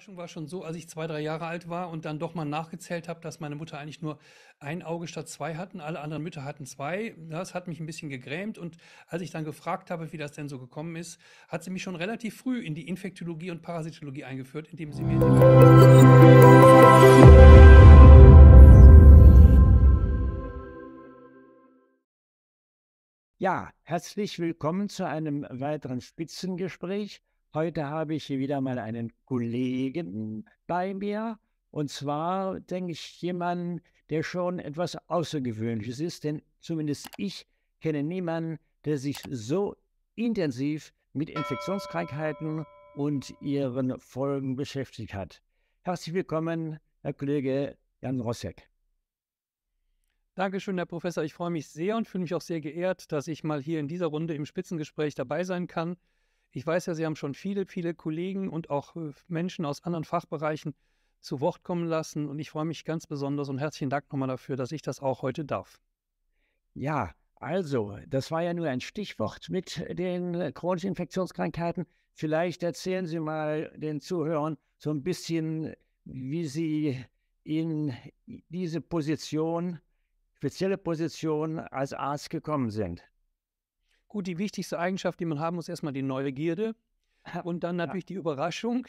Überraschung war schon so, als ich zwei, drei Jahre alt war und dann doch mal nachgezählt habe, dass meine Mutter eigentlich nur ein Auge statt zwei hatten. Alle anderen Mütter hatten zwei. Das hat mich ein bisschen gegrämt. Und als ich dann gefragt habe, wie das denn so gekommen ist, hat sie mich schon relativ früh in die Infektologie und Parasitologie eingeführt, indem sie mir Ja, herzlich willkommen zu einem weiteren Spitzengespräch. Heute habe ich hier wieder mal einen Kollegen bei mir. Und zwar denke ich jemanden, der schon etwas Außergewöhnliches ist, denn zumindest ich kenne niemanden, der sich so intensiv mit Infektionskrankheiten und ihren Folgen beschäftigt hat. Herzlich willkommen, Herr Kollege Jan Rossek. Dankeschön, Herr Professor. Ich freue mich sehr und fühle mich auch sehr geehrt, dass ich mal hier in dieser Runde im Spitzengespräch dabei sein kann. Ich weiß ja, Sie haben schon viele, viele Kollegen und auch äh, Menschen aus anderen Fachbereichen zu Wort kommen lassen. Und ich freue mich ganz besonders und herzlichen Dank nochmal dafür, dass ich das auch heute darf. Ja, also, das war ja nur ein Stichwort mit äh, den äh, chronischen Infektionskrankheiten. Vielleicht erzählen Sie mal den Zuhörern so ein bisschen, wie Sie in diese Position, spezielle Position als Arzt gekommen sind. Gut, die wichtigste Eigenschaft, die man haben muss, erstmal die Neugierde und dann natürlich ja. die Überraschung,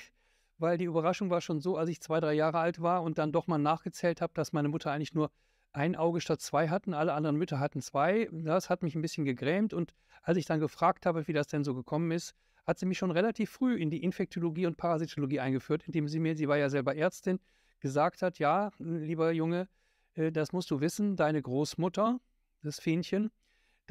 weil die Überraschung war schon so, als ich zwei, drei Jahre alt war und dann doch mal nachgezählt habe, dass meine Mutter eigentlich nur ein Auge statt zwei hatten, alle anderen Mütter hatten zwei. Das hat mich ein bisschen gegrämt und als ich dann gefragt habe, wie das denn so gekommen ist, hat sie mich schon relativ früh in die Infektologie und Parasitologie eingeführt, indem sie mir, sie war ja selber Ärztin, gesagt hat, ja, lieber Junge, äh, das musst du wissen, deine Großmutter, das Fähnchen,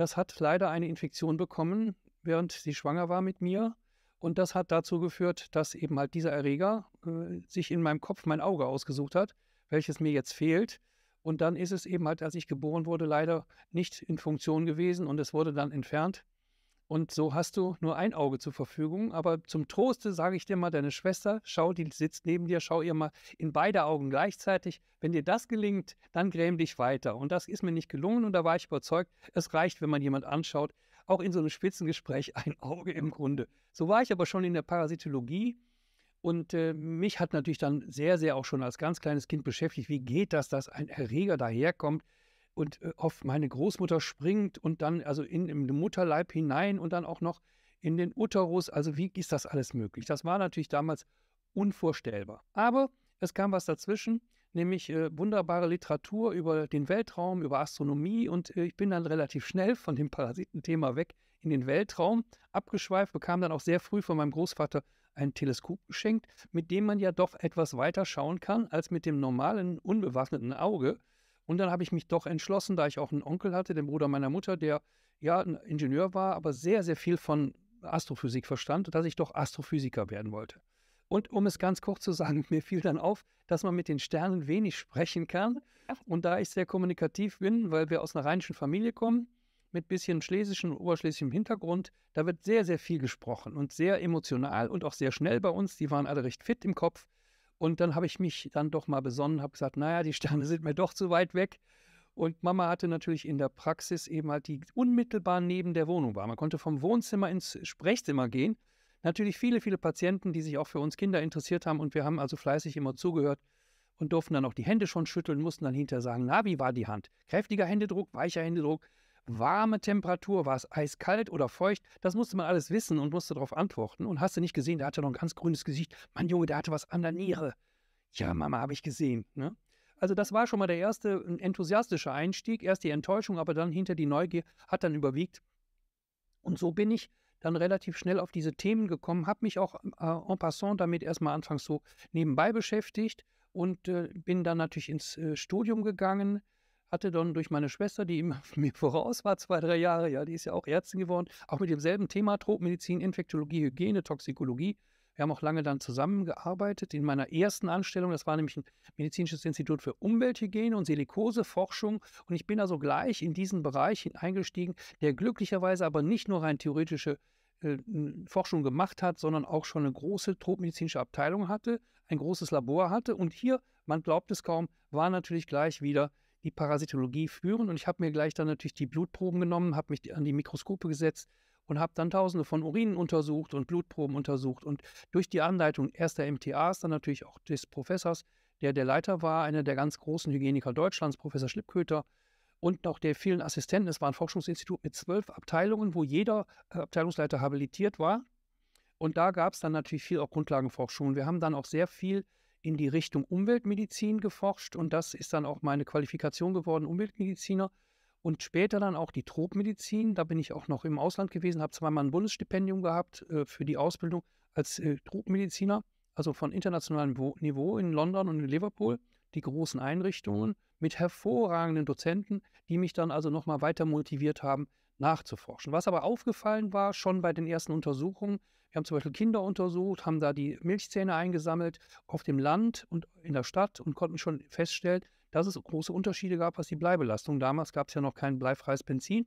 das hat leider eine Infektion bekommen, während sie schwanger war mit mir. Und das hat dazu geführt, dass eben halt dieser Erreger äh, sich in meinem Kopf mein Auge ausgesucht hat, welches mir jetzt fehlt. Und dann ist es eben halt, als ich geboren wurde, leider nicht in Funktion gewesen und es wurde dann entfernt. Und so hast du nur ein Auge zur Verfügung. Aber zum Troste sage ich dir mal, deine Schwester, schau, die sitzt neben dir, schau ihr mal in beide Augen gleichzeitig. Wenn dir das gelingt, dann gräm dich weiter. Und das ist mir nicht gelungen und da war ich überzeugt, es reicht, wenn man jemand anschaut, auch in so einem Spitzengespräch ein Auge im Grunde. So war ich aber schon in der Parasitologie. Und äh, mich hat natürlich dann sehr, sehr auch schon als ganz kleines Kind beschäftigt, wie geht das, dass ein Erreger daherkommt, und äh, auf meine Großmutter springt und dann also in, in den Mutterleib hinein und dann auch noch in den Uterus. Also wie ist das alles möglich? Das war natürlich damals unvorstellbar. Aber es kam was dazwischen, nämlich äh, wunderbare Literatur über den Weltraum, über Astronomie und äh, ich bin dann relativ schnell von dem Parasitenthema weg in den Weltraum abgeschweift, bekam dann auch sehr früh von meinem Großvater ein Teleskop geschenkt, mit dem man ja doch etwas weiter schauen kann als mit dem normalen unbewaffneten Auge. Und dann habe ich mich doch entschlossen, da ich auch einen Onkel hatte, den Bruder meiner Mutter, der ja ein Ingenieur war, aber sehr, sehr viel von Astrophysik verstand, dass ich doch Astrophysiker werden wollte. Und um es ganz kurz zu sagen, mir fiel dann auf, dass man mit den Sternen wenig sprechen kann. Und da ich sehr kommunikativ bin, weil wir aus einer rheinischen Familie kommen, mit bisschen schlesischen und oberschlesischem Hintergrund, da wird sehr, sehr viel gesprochen und sehr emotional und auch sehr schnell bei uns. Die waren alle recht fit im Kopf. Und dann habe ich mich dann doch mal besonnen, habe gesagt, naja, die Sterne sind mir doch zu weit weg. Und Mama hatte natürlich in der Praxis eben halt die unmittelbar neben der Wohnung war. Man konnte vom Wohnzimmer ins Sprechzimmer gehen. Natürlich viele, viele Patienten, die sich auch für uns Kinder interessiert haben. Und wir haben also fleißig immer zugehört und durften dann auch die Hände schon schütteln, mussten dann hinterher sagen, na, wie war die Hand? Kräftiger Händedruck, weicher Händedruck warme Temperatur, war es eiskalt oder feucht, das musste man alles wissen und musste darauf antworten. Und hast du nicht gesehen, der hatte noch ein ganz grünes Gesicht. Mann, Junge, der hatte was an der Niere. Ja, Mama, habe ich gesehen. Ne? Also das war schon mal der erste enthusiastische Einstieg. Erst die Enttäuschung, aber dann hinter die Neugier hat dann überwiegt. Und so bin ich dann relativ schnell auf diese Themen gekommen, habe mich auch äh, en passant damit erstmal anfangs so nebenbei beschäftigt und äh, bin dann natürlich ins äh, Studium gegangen hatte dann durch meine Schwester, die mir voraus war, zwei, drei Jahre, ja, die ist ja auch Ärztin geworden, auch mit demselben Thema, Tropenmedizin, Infektologie, Hygiene, Toxikologie. Wir haben auch lange dann zusammengearbeitet in meiner ersten Anstellung. Das war nämlich ein medizinisches Institut für Umwelthygiene und Silikoseforschung. Und ich bin also gleich in diesen Bereich eingestiegen, der glücklicherweise aber nicht nur rein theoretische äh, Forschung gemacht hat, sondern auch schon eine große tropmedizinische Abteilung hatte, ein großes Labor hatte. Und hier, man glaubt es kaum, war natürlich gleich wieder die Parasitologie führen. Und ich habe mir gleich dann natürlich die Blutproben genommen, habe mich an die Mikroskope gesetzt und habe dann Tausende von Urinen untersucht und Blutproben untersucht. Und durch die Anleitung erster MTAs, dann natürlich auch des Professors, der der Leiter war, einer der ganz großen Hygieniker Deutschlands, Professor Schlippköter, und auch der vielen Assistenten. Es war ein Forschungsinstitut mit zwölf Abteilungen, wo jeder äh, Abteilungsleiter habilitiert war. Und da gab es dann natürlich viel auch Grundlagenforschung. Wir haben dann auch sehr viel in die Richtung Umweltmedizin geforscht und das ist dann auch meine Qualifikation geworden, Umweltmediziner. Und später dann auch die Tropmedizin. Da bin ich auch noch im Ausland gewesen, habe zweimal ein Bundesstipendium gehabt äh, für die Ausbildung als äh, Tropmediziner, also von internationalem Niveau in London und in Liverpool, die großen Einrichtungen mit hervorragenden Dozenten, die mich dann also nochmal weiter motiviert haben, nachzuforschen. Was aber aufgefallen war, schon bei den ersten Untersuchungen, wir haben zum Beispiel Kinder untersucht, haben da die Milchzähne eingesammelt auf dem Land und in der Stadt und konnten schon feststellen, dass es große Unterschiede gab, was die Bleibelastung. Damals gab es ja noch kein bleifreies Benzin,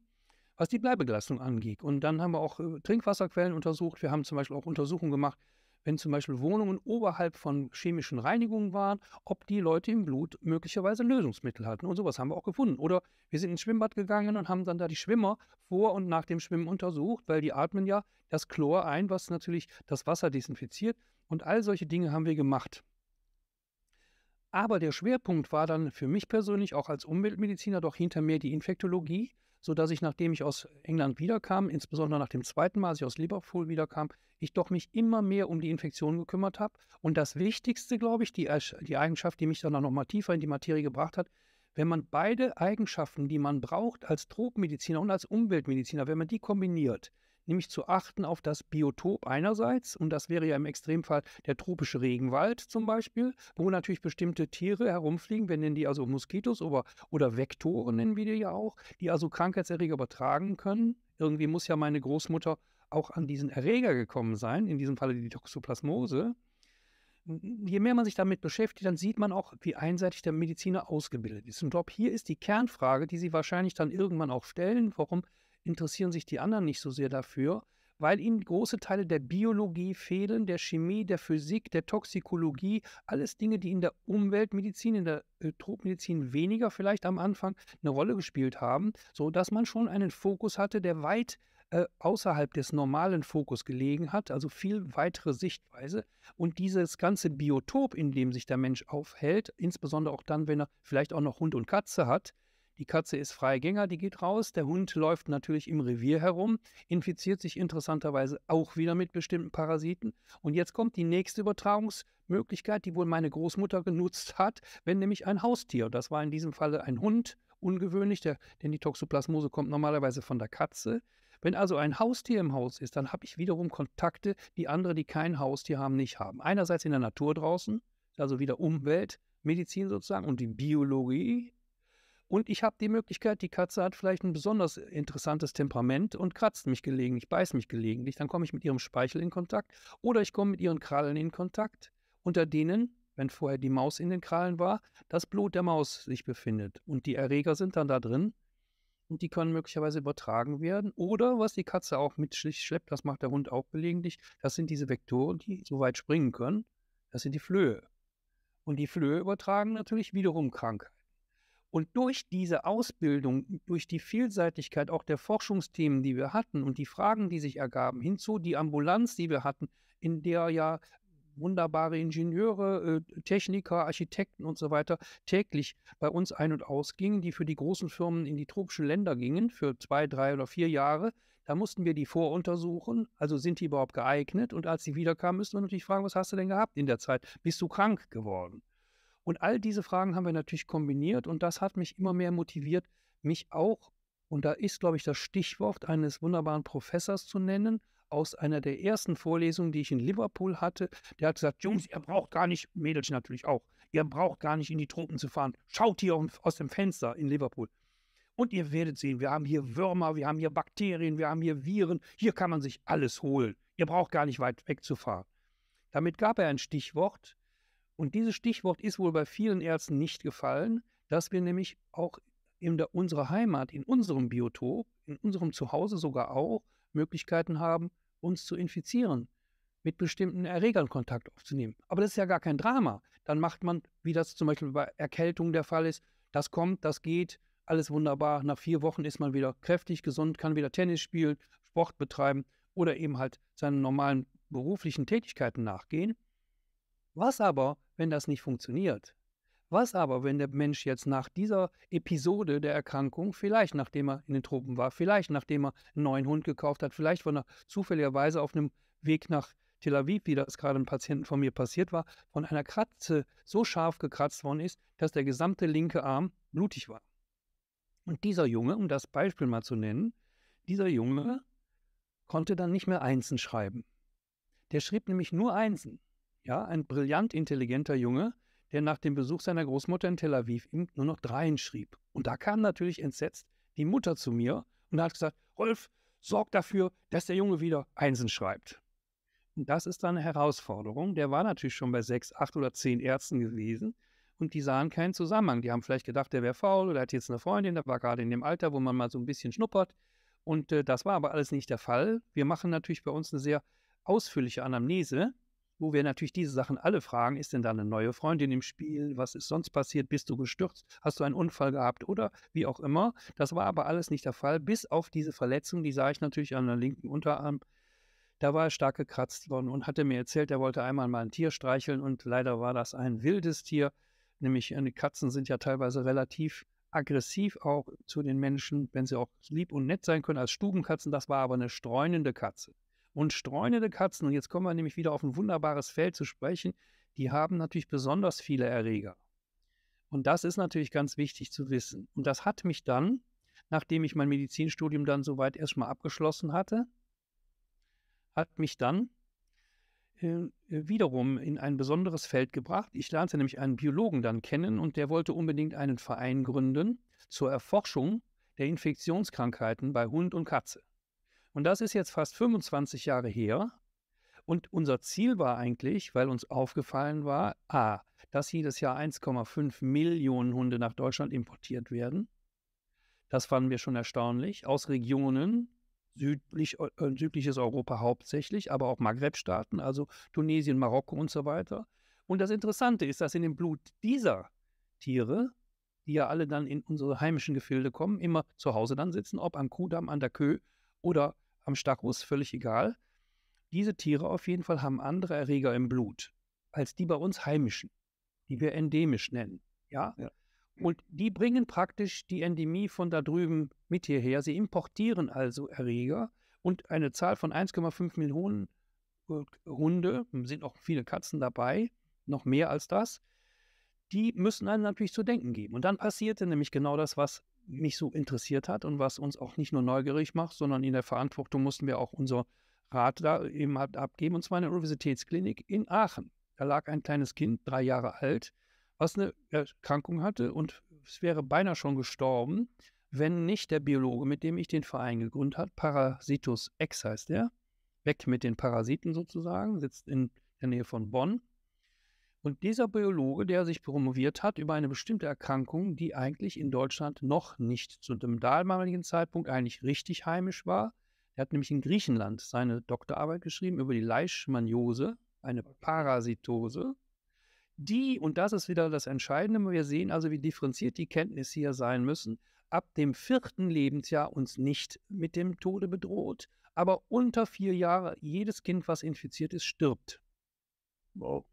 was die Bleibelastung angeht. Und dann haben wir auch äh, Trinkwasserquellen untersucht. Wir haben zum Beispiel auch Untersuchungen gemacht wenn zum Beispiel Wohnungen oberhalb von chemischen Reinigungen waren, ob die Leute im Blut möglicherweise Lösungsmittel hatten. Und sowas haben wir auch gefunden. Oder wir sind ins Schwimmbad gegangen und haben dann da die Schwimmer vor und nach dem Schwimmen untersucht, weil die atmen ja das Chlor ein, was natürlich das Wasser desinfiziert. Und all solche Dinge haben wir gemacht. Aber der Schwerpunkt war dann für mich persönlich, auch als Umweltmediziner, doch hinter mir die Infektologie, sodass ich, nachdem ich aus England wiederkam, insbesondere nach dem zweiten Mal, als ich aus Liverpool wiederkam, ich doch mich immer mehr um die Infektion gekümmert habe. Und das Wichtigste, glaube ich, die, die Eigenschaft, die mich dann noch mal tiefer in die Materie gebracht hat, wenn man beide Eigenschaften, die man braucht als Tropenmediziner und als Umweltmediziner, wenn man die kombiniert, nämlich zu achten auf das Biotop einerseits, und das wäre ja im Extremfall der tropische Regenwald zum Beispiel, wo natürlich bestimmte Tiere herumfliegen, wir nennen die also Moskitos oder, oder Vektoren nennen wir die ja auch, die also Krankheitserreger übertragen können. Irgendwie muss ja meine Großmutter auch an diesen Erreger gekommen sein, in diesem Falle die Toxoplasmose. Je mehr man sich damit beschäftigt, dann sieht man auch, wie einseitig der Mediziner ausgebildet ist. Und ich glaube, hier ist die Kernfrage, die Sie wahrscheinlich dann irgendwann auch stellen, warum interessieren sich die anderen nicht so sehr dafür, weil ihnen große Teile der Biologie fehlen, der Chemie, der Physik, der Toxikologie, alles Dinge, die in der Umweltmedizin, in der äh, Tropmedizin weniger vielleicht am Anfang eine Rolle gespielt haben, so dass man schon einen Fokus hatte, der weit äh, außerhalb des normalen Fokus gelegen hat, also viel weitere Sichtweise. Und dieses ganze Biotop, in dem sich der Mensch aufhält, insbesondere auch dann, wenn er vielleicht auch noch Hund und Katze hat, die Katze ist Freigänger, die geht raus. Der Hund läuft natürlich im Revier herum, infiziert sich interessanterweise auch wieder mit bestimmten Parasiten. Und jetzt kommt die nächste Übertragungsmöglichkeit, die wohl meine Großmutter genutzt hat, wenn nämlich ein Haustier, das war in diesem Falle ein Hund, ungewöhnlich, der, denn die Toxoplasmose kommt normalerweise von der Katze. Wenn also ein Haustier im Haus ist, dann habe ich wiederum Kontakte, die andere, die kein Haustier haben, nicht haben. Einerseits in der Natur draußen, also wieder Umwelt, Medizin sozusagen und die Biologie und ich habe die Möglichkeit, die Katze hat vielleicht ein besonders interessantes Temperament und kratzt mich gelegentlich, beißt mich gelegentlich. Dann komme ich mit ihrem Speichel in Kontakt oder ich komme mit ihren Krallen in Kontakt, unter denen, wenn vorher die Maus in den Krallen war, das Blut der Maus sich befindet. Und die Erreger sind dann da drin und die können möglicherweise übertragen werden. Oder was die Katze auch mit schleppt, das macht der Hund auch gelegentlich, das sind diese Vektoren, die so weit springen können. Das sind die Flöhe. Und die Flöhe übertragen natürlich wiederum Krankheit. Und durch diese Ausbildung, durch die Vielseitigkeit auch der Forschungsthemen, die wir hatten und die Fragen, die sich ergaben, hinzu die Ambulanz, die wir hatten, in der ja wunderbare Ingenieure, äh, Techniker, Architekten und so weiter täglich bei uns ein- und ausgingen, die für die großen Firmen in die tropischen Länder gingen, für zwei, drei oder vier Jahre. Da mussten wir die voruntersuchen, also sind die überhaupt geeignet? Und als sie wiederkamen, müssen wir natürlich fragen, was hast du denn gehabt in der Zeit? Bist du krank geworden? Und all diese Fragen haben wir natürlich kombiniert und das hat mich immer mehr motiviert, mich auch, und da ist, glaube ich, das Stichwort eines wunderbaren Professors zu nennen, aus einer der ersten Vorlesungen, die ich in Liverpool hatte, der hat gesagt, Jungs, ihr braucht gar nicht, Mädels natürlich auch, ihr braucht gar nicht in die Tropen zu fahren. Schaut hier aus dem Fenster in Liverpool. Und ihr werdet sehen, wir haben hier Würmer, wir haben hier Bakterien, wir haben hier Viren, hier kann man sich alles holen. Ihr braucht gar nicht weit wegzufahren. Damit gab er ein Stichwort, und dieses Stichwort ist wohl bei vielen Ärzten nicht gefallen, dass wir nämlich auch in der, unserer Heimat, in unserem Biotop, in unserem Zuhause sogar auch Möglichkeiten haben, uns zu infizieren, mit bestimmten Erregern Kontakt aufzunehmen. Aber das ist ja gar kein Drama. Dann macht man, wie das zum Beispiel bei Erkältung der Fall ist, das kommt, das geht, alles wunderbar. Nach vier Wochen ist man wieder kräftig, gesund, kann wieder Tennis spielen, Sport betreiben oder eben halt seinen normalen beruflichen Tätigkeiten nachgehen. Was aber, wenn das nicht funktioniert? Was aber, wenn der Mensch jetzt nach dieser Episode der Erkrankung, vielleicht nachdem er in den Tropen war, vielleicht nachdem er einen neuen Hund gekauft hat, vielleicht von er zufälligerweise auf einem Weg nach Tel Aviv, wie das gerade einem Patienten von mir passiert war, von einer Kratze so scharf gekratzt worden ist, dass der gesamte linke Arm blutig war. Und dieser Junge, um das Beispiel mal zu nennen, dieser Junge konnte dann nicht mehr Einsen schreiben. Der schrieb nämlich nur Einsen. Ja, ein brillant intelligenter Junge, der nach dem Besuch seiner Großmutter in Tel Aviv ihm nur noch dreien schrieb. Und da kam natürlich entsetzt die Mutter zu mir und hat gesagt, Rolf, sorg dafür, dass der Junge wieder Einsen schreibt. Und das ist dann eine Herausforderung. Der war natürlich schon bei sechs, acht oder zehn Ärzten gewesen und die sahen keinen Zusammenhang. Die haben vielleicht gedacht, der wäre faul oder hat jetzt eine Freundin, der war gerade in dem Alter, wo man mal so ein bisschen schnuppert. Und äh, das war aber alles nicht der Fall. Wir machen natürlich bei uns eine sehr ausführliche Anamnese wo wir natürlich diese Sachen alle fragen, ist denn da eine neue Freundin im Spiel, was ist sonst passiert, bist du gestürzt, hast du einen Unfall gehabt oder wie auch immer. Das war aber alles nicht der Fall, bis auf diese Verletzung, die sah ich natürlich an der linken Unterarm. Da war er stark gekratzt worden und hatte mir erzählt, er wollte einmal mal ein Tier streicheln und leider war das ein wildes Tier, nämlich äh, Katzen sind ja teilweise relativ aggressiv auch zu den Menschen, wenn sie auch lieb und nett sein können als Stubenkatzen. Das war aber eine streunende Katze. Und streunende Katzen, und jetzt kommen wir nämlich wieder auf ein wunderbares Feld zu sprechen, die haben natürlich besonders viele Erreger. Und das ist natürlich ganz wichtig zu wissen. Und das hat mich dann, nachdem ich mein Medizinstudium dann soweit erstmal abgeschlossen hatte, hat mich dann äh, wiederum in ein besonderes Feld gebracht. Ich lernte nämlich einen Biologen dann kennen und der wollte unbedingt einen Verein gründen zur Erforschung der Infektionskrankheiten bei Hund und Katze. Und das ist jetzt fast 25 Jahre her. Und unser Ziel war eigentlich, weil uns aufgefallen war, a, dass jedes Jahr 1,5 Millionen Hunde nach Deutschland importiert werden. Das fanden wir schon erstaunlich. Aus Regionen, südlich, äh, südliches Europa hauptsächlich, aber auch Maghreb-Staaten, also Tunesien, Marokko und so weiter. Und das Interessante ist, dass in dem Blut dieser Tiere, die ja alle dann in unsere heimischen Gefilde kommen, immer zu Hause dann sitzen, ob am Kudamm, an der Kö oder am Stachus, völlig egal. Diese Tiere auf jeden Fall haben andere Erreger im Blut als die bei uns heimischen, die wir endemisch nennen. Ja? ja. Und die bringen praktisch die Endemie von da drüben mit hierher. Sie importieren also Erreger und eine Zahl von 1,5 Millionen äh, Hunde, sind auch viele Katzen dabei, noch mehr als das, die müssen einem natürlich zu denken geben. Und dann passierte nämlich genau das, was mich so interessiert hat und was uns auch nicht nur neugierig macht, sondern in der Verantwortung mussten wir auch unser Rat da eben abgeben, und zwar in der Universitätsklinik in Aachen. Da lag ein kleines Kind, drei Jahre alt, was eine Erkrankung hatte und es wäre beinahe schon gestorben, wenn nicht der Biologe, mit dem ich den Verein gegründet habe, Parasitus X heißt er, weg mit den Parasiten sozusagen, sitzt in der Nähe von Bonn und dieser Biologe, der sich promoviert hat über eine bestimmte Erkrankung, die eigentlich in Deutschland noch nicht zu dem damaligen Zeitpunkt eigentlich richtig heimisch war, er hat nämlich in Griechenland seine Doktorarbeit geschrieben über die Leishmaniose, eine Parasitose, die, und das ist wieder das Entscheidende, wir sehen also, wie differenziert die Kenntnisse hier sein müssen, ab dem vierten Lebensjahr uns nicht mit dem Tode bedroht, aber unter vier Jahre jedes Kind, was infiziert ist, stirbt. Wow.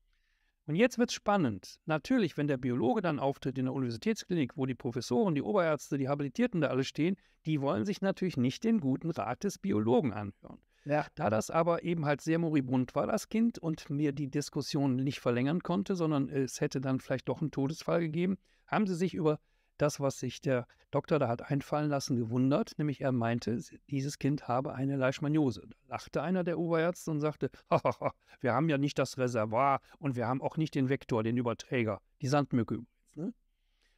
Und jetzt wird es spannend. Natürlich, wenn der Biologe dann auftritt in der Universitätsklinik, wo die Professoren, die Oberärzte, die Habilitierten da alle stehen, die wollen sich natürlich nicht den guten Rat des Biologen anhören. Ja. Da das aber eben halt sehr moribund war, das Kind, und mir die Diskussion nicht verlängern konnte, sondern es hätte dann vielleicht doch einen Todesfall gegeben, haben sie sich über das, was sich der Doktor da hat einfallen lassen, gewundert. Nämlich er meinte, dieses Kind habe eine Leishmaniose. Da lachte einer der Oberärzte und sagte, wir haben ja nicht das Reservoir und wir haben auch nicht den Vektor, den Überträger, die Sandmücke übrigens. Ne?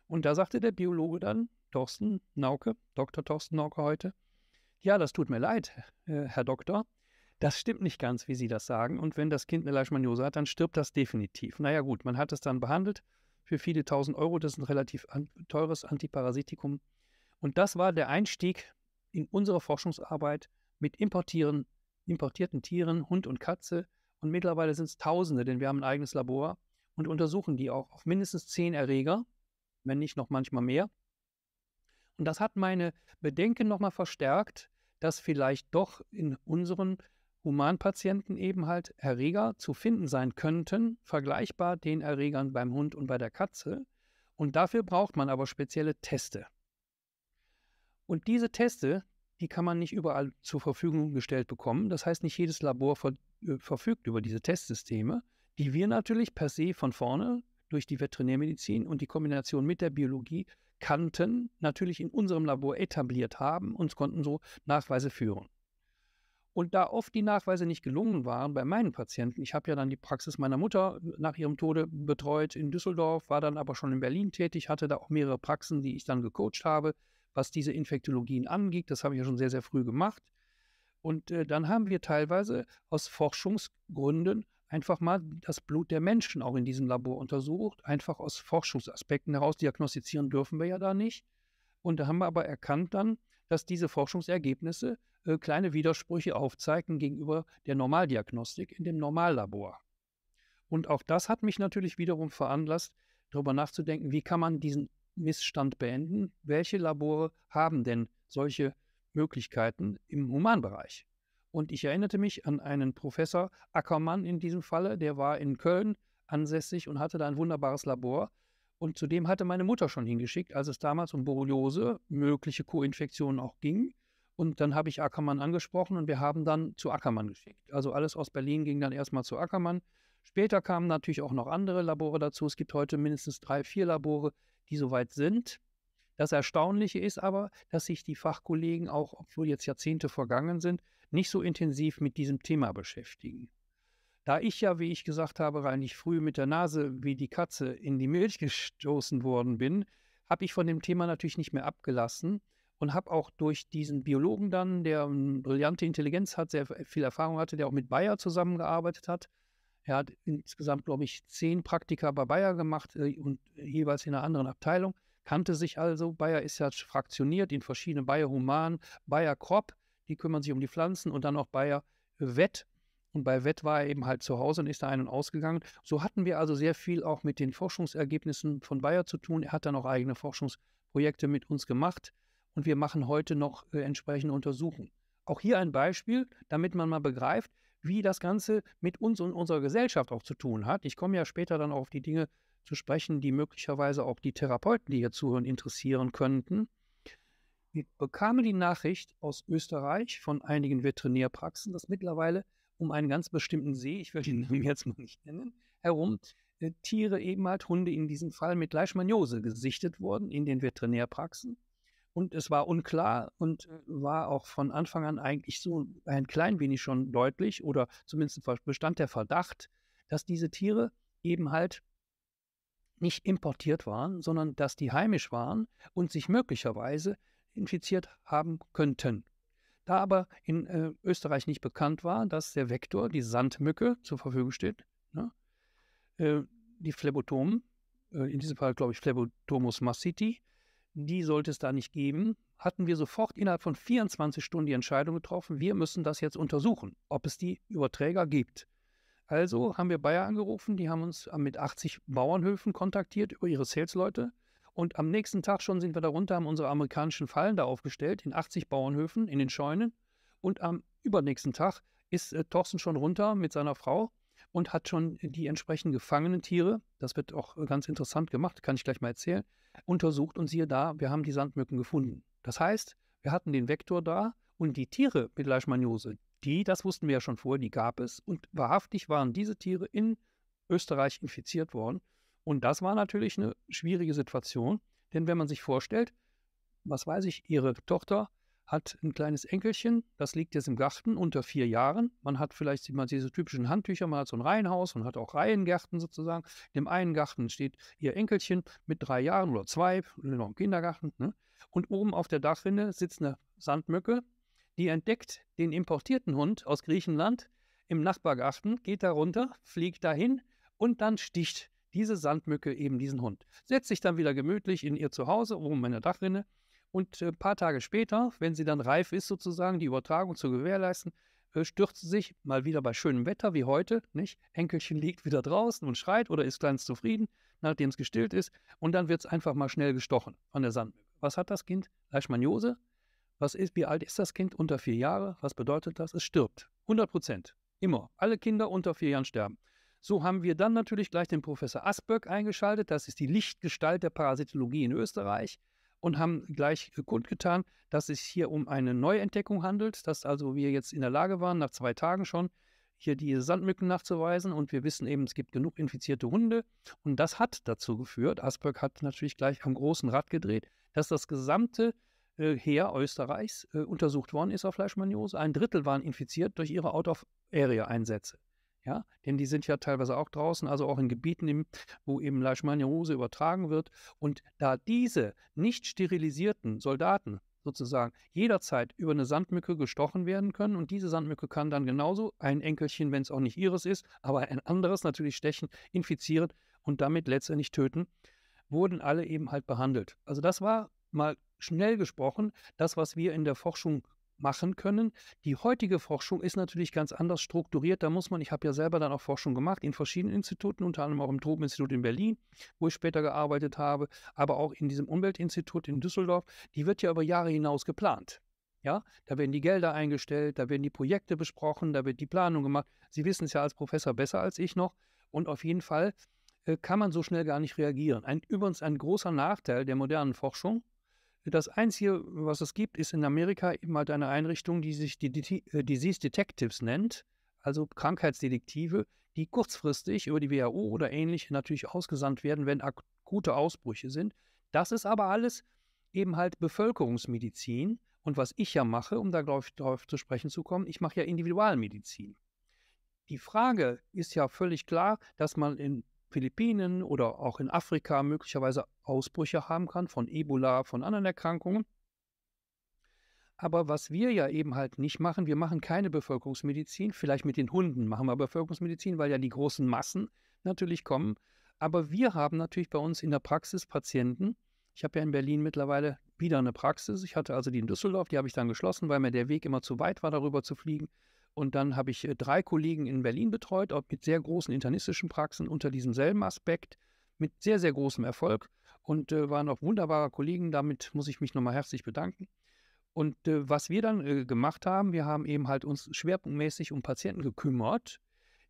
Und da sagte der Biologe dann, Thorsten Nauke, Dr. Thorsten Nauke heute, ja, das tut mir leid, äh, Herr Doktor. Das stimmt nicht ganz, wie Sie das sagen. Und wenn das Kind eine Leishmaniose hat, dann stirbt das definitiv. Naja gut, man hat es dann behandelt für viele tausend Euro. Das ist ein relativ an, teures Antiparasitikum. Und das war der Einstieg in unsere Forschungsarbeit mit importieren, importierten Tieren, Hund und Katze. Und mittlerweile sind es Tausende, denn wir haben ein eigenes Labor und untersuchen die auch auf mindestens zehn Erreger, wenn nicht noch manchmal mehr. Und das hat meine Bedenken nochmal verstärkt, dass vielleicht doch in unseren Humanpatienten eben halt Erreger zu finden sein könnten, vergleichbar den Erregern beim Hund und bei der Katze. Und dafür braucht man aber spezielle Teste. Und diese Teste, die kann man nicht überall zur Verfügung gestellt bekommen. Das heißt, nicht jedes Labor ver äh, verfügt über diese Testsysteme, die wir natürlich per se von vorne durch die Veterinärmedizin und die Kombination mit der Biologie kannten, natürlich in unserem Labor etabliert haben und konnten so Nachweise führen. Und da oft die Nachweise nicht gelungen waren bei meinen Patienten, ich habe ja dann die Praxis meiner Mutter nach ihrem Tode betreut in Düsseldorf, war dann aber schon in Berlin tätig, hatte da auch mehrere Praxen, die ich dann gecoacht habe, was diese Infektologien angeht. Das habe ich ja schon sehr, sehr früh gemacht. Und äh, dann haben wir teilweise aus Forschungsgründen einfach mal das Blut der Menschen auch in diesem Labor untersucht, einfach aus Forschungsaspekten heraus. Diagnostizieren dürfen wir ja da nicht. Und da haben wir aber erkannt dann, dass diese Forschungsergebnisse äh, kleine Widersprüche aufzeigen gegenüber der Normaldiagnostik in dem Normallabor. Und auch das hat mich natürlich wiederum veranlasst, darüber nachzudenken, wie kann man diesen Missstand beenden? Welche Labore haben denn solche Möglichkeiten im Humanbereich? Und ich erinnerte mich an einen Professor Ackermann in diesem Falle, der war in Köln ansässig und hatte da ein wunderbares Labor. Und zudem hatte meine Mutter schon hingeschickt, als es damals um Borreliose, mögliche Co-Infektionen auch ging. Und dann habe ich Ackermann angesprochen und wir haben dann zu Ackermann geschickt. Also alles aus Berlin ging dann erstmal zu Ackermann. Später kamen natürlich auch noch andere Labore dazu. Es gibt heute mindestens drei, vier Labore, die soweit sind. Das Erstaunliche ist aber, dass sich die Fachkollegen auch, obwohl jetzt Jahrzehnte vergangen sind, nicht so intensiv mit diesem Thema beschäftigen. Da ich ja, wie ich gesagt habe, eigentlich früh mit der Nase wie die Katze in die Milch gestoßen worden bin, habe ich von dem Thema natürlich nicht mehr abgelassen und habe auch durch diesen Biologen dann, der eine ähm, brillante Intelligenz hat, sehr viel Erfahrung hatte, der auch mit Bayer zusammengearbeitet hat. Er hat insgesamt, glaube ich, zehn Praktika bei Bayer gemacht äh, und jeweils in einer anderen Abteilung, kannte sich also. Bayer ist ja fraktioniert in verschiedene Bayer Human, Bayer Crop, die kümmern sich um die Pflanzen und dann auch Bayer Wett. Und bei Wett war er eben halt zu Hause und ist da ein- und ausgegangen. So hatten wir also sehr viel auch mit den Forschungsergebnissen von Bayer zu tun. Er hat dann auch eigene Forschungsprojekte mit uns gemacht und wir machen heute noch äh, entsprechende Untersuchungen. Auch hier ein Beispiel, damit man mal begreift, wie das Ganze mit uns und unserer Gesellschaft auch zu tun hat. Ich komme ja später dann auf die Dinge zu sprechen, die möglicherweise auch die Therapeuten, die hier zuhören, interessieren könnten. Wir bekamen die Nachricht aus Österreich von einigen Veterinärpraxen, dass mittlerweile um einen ganz bestimmten See, ich will den Namen jetzt mal nicht nennen, herum äh, Tiere, eben halt Hunde in diesem Fall mit Leishmaniose gesichtet wurden in den Veterinärpraxen. Und es war unklar und mhm. war auch von Anfang an eigentlich so ein klein wenig schon deutlich oder zumindest bestand der Verdacht, dass diese Tiere eben halt nicht importiert waren, sondern dass die heimisch waren und sich möglicherweise infiziert haben könnten. Da aber in äh, Österreich nicht bekannt war, dass der Vektor, die Sandmücke, zur Verfügung steht, ne? äh, die Phlebotomen, äh, in diesem Fall glaube ich Phlebotomus massiti, die sollte es da nicht geben, hatten wir sofort innerhalb von 24 Stunden die Entscheidung getroffen, wir müssen das jetzt untersuchen, ob es die Überträger gibt. Also haben wir Bayer angerufen, die haben uns mit 80 Bauernhöfen kontaktiert über ihre Salesleute. Und am nächsten Tag schon sind wir darunter, haben unsere amerikanischen Fallen da aufgestellt, in 80 Bauernhöfen, in den Scheunen. Und am übernächsten Tag ist äh, Thorsten schon runter mit seiner Frau und hat schon die entsprechenden gefangenen Tiere, das wird auch äh, ganz interessant gemacht, kann ich gleich mal erzählen, untersucht und siehe da, wir haben die Sandmücken gefunden. Das heißt, wir hatten den Vektor da und die Tiere mit Leishmaniose, die, das wussten wir ja schon vorher, die gab es und wahrhaftig waren diese Tiere in Österreich infiziert worden. Und das war natürlich eine schwierige Situation, denn wenn man sich vorstellt, was weiß ich, ihre Tochter hat ein kleines Enkelchen, das liegt jetzt im Garten unter vier Jahren. Man hat vielleicht sieht man diese typischen Handtücher, man hat so ein Reihenhaus und hat auch Reihengärten sozusagen. In dem einen Garten steht ihr Enkelchen mit drei Jahren oder zwei, noch im Kindergarten. Ne? Und oben auf der Dachrinne sitzt eine Sandmücke, die entdeckt den importierten Hund aus Griechenland im Nachbargarten, geht da runter, fliegt dahin und dann sticht diese Sandmücke eben diesen Hund. Setzt sich dann wieder gemütlich in ihr Zuhause oben in der Dachrinne und ein äh, paar Tage später, wenn sie dann reif ist, sozusagen die Übertragung zu gewährleisten, äh, stürzt sie sich mal wieder bei schönem Wetter wie heute, nicht? Enkelchen liegt wieder draußen und schreit oder ist ganz zufrieden, nachdem es gestillt ist. Und dann wird es einfach mal schnell gestochen von der Sandmühle. Was hat das Kind? Leishmaniose. Was ist, wie alt ist das Kind? Unter vier Jahre. Was bedeutet das? Es stirbt. 100 Prozent. Immer. Alle Kinder unter vier Jahren sterben. So haben wir dann natürlich gleich den Professor Asböck eingeschaltet. Das ist die Lichtgestalt der Parasitologie in Österreich und haben gleich kundgetan, dass es hier um eine Neuentdeckung handelt, dass also wir jetzt in der Lage waren, nach zwei Tagen schon hier die Sandmücken nachzuweisen und wir wissen eben, es gibt genug infizierte Hunde und das hat dazu geführt, Asperg hat natürlich gleich am großen Rad gedreht, dass das gesamte äh, Heer Österreichs äh, untersucht worden ist auf Fleischmaniose. Ein Drittel waren infiziert durch ihre Out-of-Area-Einsätze. Ja, denn die sind ja teilweise auch draußen, also auch in Gebieten, wo eben Leishmaniose übertragen wird. Und da diese nicht sterilisierten Soldaten sozusagen jederzeit über eine Sandmücke gestochen werden können. Und diese Sandmücke kann dann genauso ein Enkelchen, wenn es auch nicht ihres ist, aber ein anderes natürlich stechen, infizieren und damit letztendlich töten, wurden alle eben halt behandelt. Also das war mal schnell gesprochen das, was wir in der Forschung machen können. Die heutige Forschung ist natürlich ganz anders strukturiert. Da muss man, ich habe ja selber dann auch Forschung gemacht in verschiedenen Instituten, unter anderem auch im Tropeninstitut in Berlin, wo ich später gearbeitet habe, aber auch in diesem Umweltinstitut in Düsseldorf. Die wird ja über Jahre hinaus geplant. Ja, da werden die Gelder eingestellt, da werden die Projekte besprochen, da wird die Planung gemacht. Sie wissen es ja als Professor besser als ich noch. Und auf jeden Fall äh, kann man so schnell gar nicht reagieren. Ein, übrigens ein großer Nachteil der modernen Forschung, das Einzige, was es gibt, ist in Amerika eben halt eine Einrichtung, die sich äh, Disease Detectives nennt, also Krankheitsdetektive, die kurzfristig über die WHO oder ähnliche natürlich ausgesandt werden, wenn akute Ausbrüche sind. Das ist aber alles eben halt Bevölkerungsmedizin. Und was ich ja mache, um da, glaube ich, darauf zu sprechen zu kommen, ich mache ja Individualmedizin. Die Frage ist ja völlig klar, dass man in Philippinen oder auch in Afrika möglicherweise Ausbrüche haben kann von Ebola, von anderen Erkrankungen. Aber was wir ja eben halt nicht machen, wir machen keine Bevölkerungsmedizin. Vielleicht mit den Hunden machen wir Bevölkerungsmedizin, weil ja die großen Massen natürlich kommen. Aber wir haben natürlich bei uns in der Praxis Patienten. Ich habe ja in Berlin mittlerweile wieder eine Praxis. Ich hatte also die in Düsseldorf, die habe ich dann geschlossen, weil mir der Weg immer zu weit war, darüber zu fliegen. Und dann habe ich äh, drei Kollegen in Berlin betreut, auch mit sehr großen internistischen Praxen unter diesem selben Aspekt, mit sehr, sehr großem Erfolg und äh, waren auch wunderbare Kollegen. Damit muss ich mich nochmal herzlich bedanken. Und äh, was wir dann äh, gemacht haben, wir haben eben halt uns schwerpunktmäßig um Patienten gekümmert,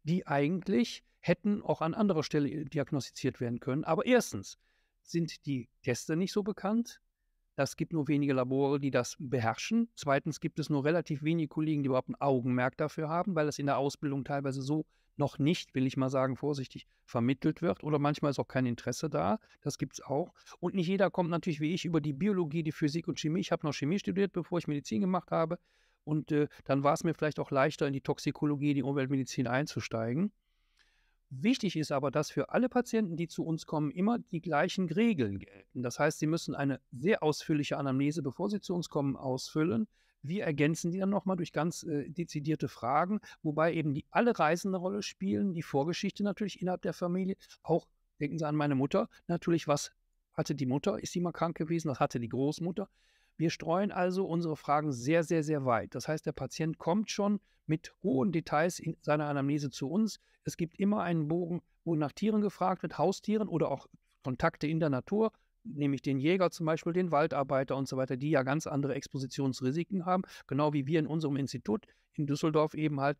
die eigentlich hätten auch an anderer Stelle äh, diagnostiziert werden können. Aber erstens sind die Teste nicht so bekannt. Das gibt nur wenige Labore, die das beherrschen. Zweitens gibt es nur relativ wenige Kollegen, die überhaupt ein Augenmerk dafür haben, weil das in der Ausbildung teilweise so noch nicht, will ich mal sagen, vorsichtig vermittelt wird. Oder manchmal ist auch kein Interesse da. Das gibt es auch. Und nicht jeder kommt natürlich wie ich über die Biologie, die Physik und Chemie. Ich habe noch Chemie studiert, bevor ich Medizin gemacht habe. Und äh, dann war es mir vielleicht auch leichter, in die Toxikologie, die Umweltmedizin einzusteigen. Wichtig ist aber, dass für alle Patienten, die zu uns kommen, immer die gleichen Regeln gelten. Das heißt, sie müssen eine sehr ausführliche Anamnese, bevor sie zu uns kommen, ausfüllen. Wir ergänzen die dann nochmal durch ganz äh, dezidierte Fragen, wobei eben die alle Reisende eine Rolle spielen, die Vorgeschichte natürlich innerhalb der Familie. Auch, denken Sie an meine Mutter, natürlich, was hatte die Mutter? Ist sie mal krank gewesen? Was hatte die Großmutter? Wir streuen also unsere Fragen sehr, sehr, sehr weit. Das heißt, der Patient kommt schon mit hohen Details in seiner Anamnese zu uns. Es gibt immer einen Bogen, wo nach Tieren gefragt wird, Haustieren oder auch Kontakte in der Natur, nämlich den Jäger zum Beispiel, den Waldarbeiter und so weiter, die ja ganz andere Expositionsrisiken haben, genau wie wir in unserem Institut in Düsseldorf eben halt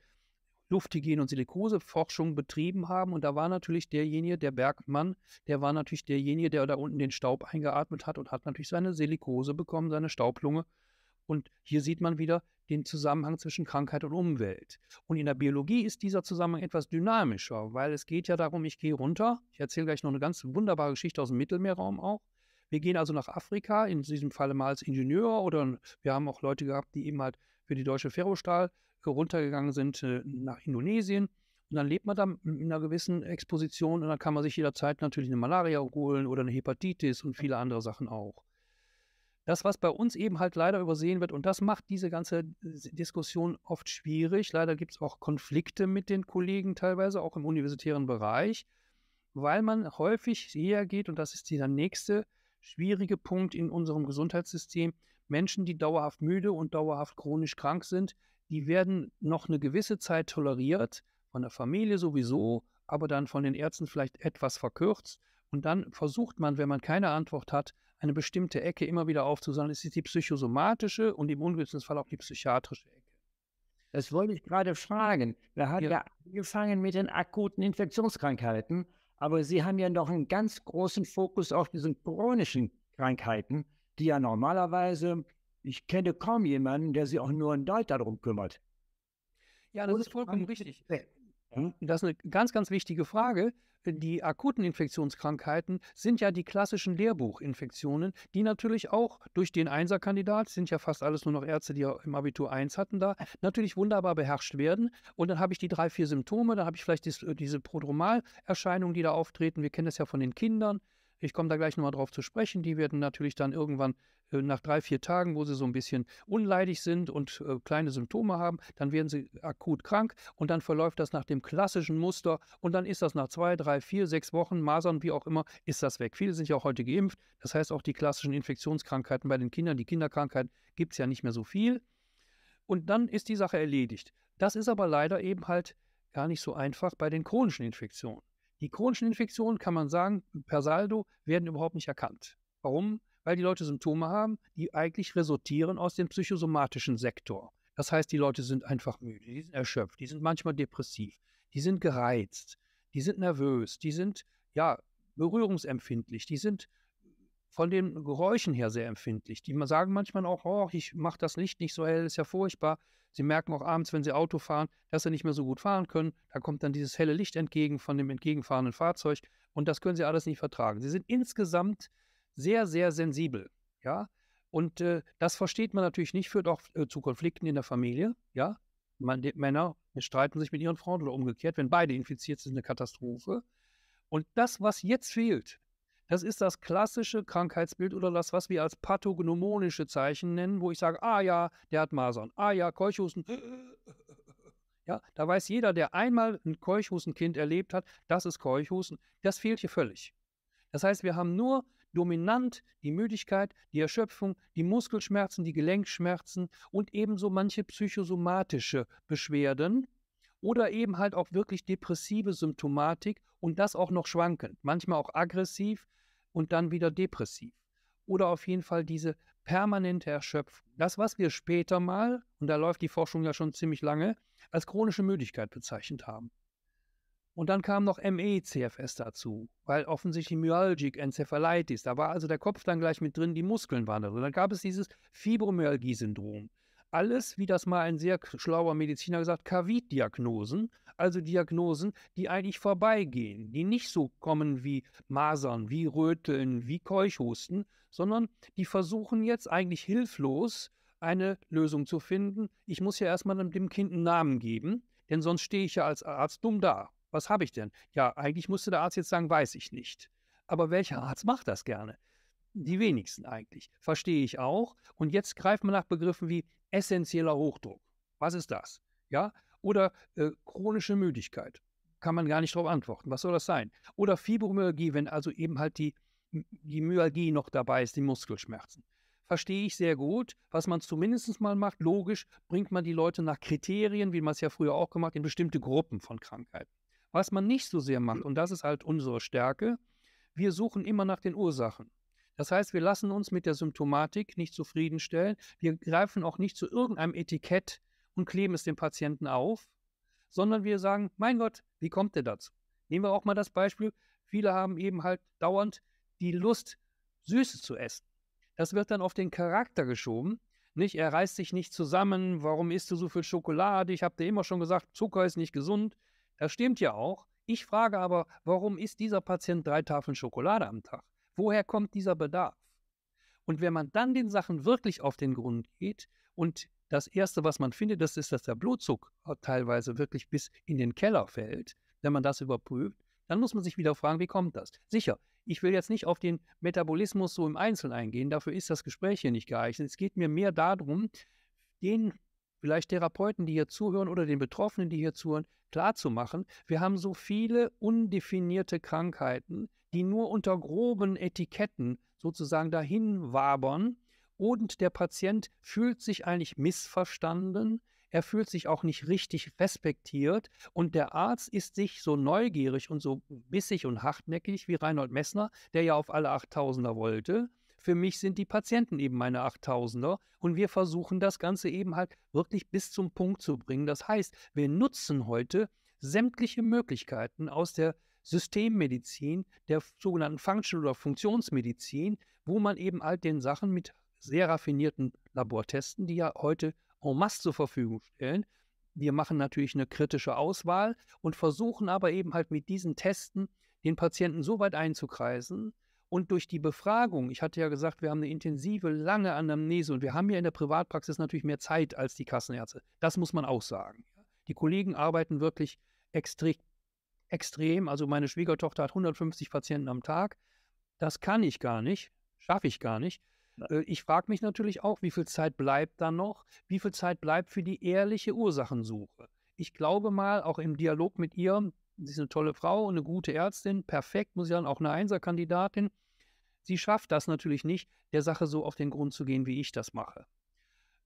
Lufthygiene und Silikoseforschung betrieben haben. Und da war natürlich derjenige, der Bergmann, der war natürlich derjenige, der da unten den Staub eingeatmet hat und hat natürlich seine Silikose bekommen, seine Staublunge. Und hier sieht man wieder den Zusammenhang zwischen Krankheit und Umwelt. Und in der Biologie ist dieser Zusammenhang etwas dynamischer, weil es geht ja darum, ich gehe runter. Ich erzähle gleich noch eine ganz wunderbare Geschichte aus dem Mittelmeerraum auch. Wir gehen also nach Afrika, in diesem Falle mal als Ingenieur oder wir haben auch Leute gehabt, die eben halt für die Deutsche Ferrostahl runtergegangen sind äh, nach Indonesien. Und dann lebt man da in einer gewissen Exposition und dann kann man sich jederzeit natürlich eine Malaria holen oder eine Hepatitis und viele andere Sachen auch. Das, was bei uns eben halt leider übersehen wird, und das macht diese ganze Diskussion oft schwierig. Leider gibt es auch Konflikte mit den Kollegen teilweise, auch im universitären Bereich, weil man häufig eher geht, und das ist dieser nächste schwierige Punkt in unserem Gesundheitssystem, Menschen, die dauerhaft müde und dauerhaft chronisch krank sind, die werden noch eine gewisse Zeit toleriert, von der Familie sowieso, aber dann von den Ärzten vielleicht etwas verkürzt. Und dann versucht man, wenn man keine Antwort hat, eine bestimmte Ecke immer wieder aufzusammeln. Es ist die psychosomatische und im ungünstigen Fall auch die psychiatrische Ecke. Das wollte ich gerade fragen. Wir haben ja. ja angefangen mit den akuten Infektionskrankheiten, aber Sie haben ja noch einen ganz großen Fokus auf diesen chronischen Krankheiten, die ja normalerweise ich kenne kaum jemanden, der sich auch nur in Deutschland darum kümmert. Ja, das Und ist vollkommen richtig. Äh, hm, das ist eine ganz, ganz wichtige Frage. Hm. Die akuten Infektionskrankheiten sind ja die klassischen Lehrbuchinfektionen, die natürlich auch durch den Einserkandidat, sind ja fast alles nur noch Ärzte, die im Abitur 1 hatten, da natürlich wunderbar beherrscht werden. Und dann habe ich die drei, vier Symptome, dann habe ich vielleicht dies, äh, diese Prodromalerscheinungen, die da auftreten. Wir kennen das ja von den Kindern. Ich komme da gleich nochmal drauf zu sprechen. Die werden natürlich dann irgendwann äh, nach drei, vier Tagen, wo sie so ein bisschen unleidig sind und äh, kleine Symptome haben, dann werden sie akut krank und dann verläuft das nach dem klassischen Muster und dann ist das nach zwei, drei, vier, sechs Wochen, Masern, wie auch immer, ist das weg. Viele sind ja auch heute geimpft. Das heißt, auch die klassischen Infektionskrankheiten bei den Kindern, die Kinderkrankheiten, gibt es ja nicht mehr so viel. Und dann ist die Sache erledigt. Das ist aber leider eben halt gar nicht so einfach bei den chronischen Infektionen. Die chronischen Infektionen, kann man sagen, per Saldo werden überhaupt nicht erkannt. Warum? Weil die Leute Symptome haben, die eigentlich resultieren aus dem psychosomatischen Sektor. Das heißt, die Leute sind einfach müde, die sind erschöpft, die sind manchmal depressiv, die sind gereizt, die sind nervös, die sind ja berührungsempfindlich, die sind von den Geräuschen her sehr empfindlich. Die sagen manchmal auch, oh, ich mache das Licht nicht so hell, ist ja furchtbar. Sie merken auch abends, wenn sie Auto fahren, dass sie nicht mehr so gut fahren können. Da kommt dann dieses helle Licht entgegen von dem entgegenfahrenden Fahrzeug und das können sie alles nicht vertragen. Sie sind insgesamt sehr, sehr sensibel, ja. Und äh, das versteht man natürlich nicht, führt auch äh, zu Konflikten in der Familie, ja. Man, die, Männer streiten sich mit ihren Frauen oder umgekehrt. Wenn beide infiziert sind, eine Katastrophe. Und das, was jetzt fehlt, das ist das klassische Krankheitsbild oder das, was wir als pathognomonische Zeichen nennen, wo ich sage, ah ja, der hat Masern, ah ja, Keuchhusten. Ja, da weiß jeder, der einmal ein Keuchhustenkind erlebt hat, das ist Keuchhusten. Das fehlt hier völlig. Das heißt, wir haben nur dominant die Müdigkeit, die Erschöpfung, die Muskelschmerzen, die Gelenkschmerzen und ebenso manche psychosomatische Beschwerden oder eben halt auch wirklich depressive Symptomatik und das auch noch schwankend, manchmal auch aggressiv, und dann wieder depressiv. Oder auf jeden Fall diese permanente Erschöpfung. Das, was wir später mal, und da läuft die Forschung ja schon ziemlich lange, als chronische Müdigkeit bezeichnet haben. Und dann kam noch ME-CFS dazu, weil offensichtlich Myalgic Encephalitis, da war also der Kopf dann gleich mit drin, die Muskeln waren da drin. Dann gab es dieses Fibromyalgie-Syndrom alles, wie das mal ein sehr schlauer Mediziner gesagt, Kavid-Diagnosen, also Diagnosen, die eigentlich vorbeigehen, die nicht so kommen wie Masern, wie Röteln, wie Keuchhusten, sondern die versuchen jetzt eigentlich hilflos eine Lösung zu finden. Ich muss ja erstmal dem Kind einen Namen geben, denn sonst stehe ich ja als Arzt dumm da. Was habe ich denn? Ja, eigentlich musste der Arzt jetzt sagen, weiß ich nicht. Aber welcher Arzt macht das gerne? Die wenigsten eigentlich. Verstehe ich auch. Und jetzt greift man nach Begriffen wie essentieller Hochdruck. Was ist das? Ja? Oder äh, chronische Müdigkeit. Kann man gar nicht darauf antworten. Was soll das sein? Oder Fibromyalgie, wenn also eben halt die, die Myalgie noch dabei ist, die Muskelschmerzen. Verstehe ich sehr gut. Was man zumindest mal macht, logisch, bringt man die Leute nach Kriterien, wie man es ja früher auch gemacht, in bestimmte Gruppen von Krankheiten. Was man nicht so sehr macht, hm. und das ist halt unsere Stärke, wir suchen immer nach den Ursachen. Das heißt, wir lassen uns mit der Symptomatik nicht zufriedenstellen. Wir greifen auch nicht zu irgendeinem Etikett und kleben es dem Patienten auf, sondern wir sagen, mein Gott, wie kommt der dazu? Nehmen wir auch mal das Beispiel, viele haben eben halt dauernd die Lust, Süßes zu essen. Das wird dann auf den Charakter geschoben. Nicht, er reißt sich nicht zusammen, warum isst du so viel Schokolade? Ich habe dir immer schon gesagt, Zucker ist nicht gesund. Das stimmt ja auch. Ich frage aber, warum isst dieser Patient drei Tafeln Schokolade am Tag? Woher kommt dieser Bedarf? Und wenn man dann den Sachen wirklich auf den Grund geht und das Erste, was man findet, das ist, dass der Blutzug teilweise wirklich bis in den Keller fällt, wenn man das überprüft, dann muss man sich wieder fragen, wie kommt das? Sicher, ich will jetzt nicht auf den Metabolismus so im Einzelnen eingehen, dafür ist das Gespräch hier nicht geeignet. Es geht mir mehr darum, den vielleicht Therapeuten, die hier zuhören oder den Betroffenen, die hier zuhören, klarzumachen, wir haben so viele undefinierte Krankheiten, die nur unter groben Etiketten sozusagen dahin wabern und der Patient fühlt sich eigentlich missverstanden, er fühlt sich auch nicht richtig respektiert und der Arzt ist sich so neugierig und so bissig und hartnäckig wie Reinhold Messner, der ja auf alle 8000er wollte. Für mich sind die Patienten eben meine 8000er und wir versuchen das Ganze eben halt wirklich bis zum Punkt zu bringen. Das heißt, wir nutzen heute sämtliche Möglichkeiten aus der Systemmedizin, der sogenannten Function- oder Funktionsmedizin, wo man eben all den Sachen mit sehr raffinierten Labortesten, die ja heute en masse zur Verfügung stellen, wir machen natürlich eine kritische Auswahl und versuchen aber eben halt mit diesen Testen den Patienten so weit einzukreisen und durch die Befragung, ich hatte ja gesagt, wir haben eine intensive, lange Anamnese und wir haben ja in der Privatpraxis natürlich mehr Zeit als die Kassenärzte. Das muss man auch sagen. Die Kollegen arbeiten wirklich extrem extrem. Also meine Schwiegertochter hat 150 Patienten am Tag. Das kann ich gar nicht, schaffe ich gar nicht. Äh, ich frage mich natürlich auch, wie viel Zeit bleibt da noch? Wie viel Zeit bleibt für die ehrliche Ursachensuche? Ich glaube mal, auch im Dialog mit ihr, sie ist eine tolle Frau, und eine gute Ärztin, perfekt, muss ich sagen, auch eine Einserkandidatin. Sie schafft das natürlich nicht, der Sache so auf den Grund zu gehen, wie ich das mache.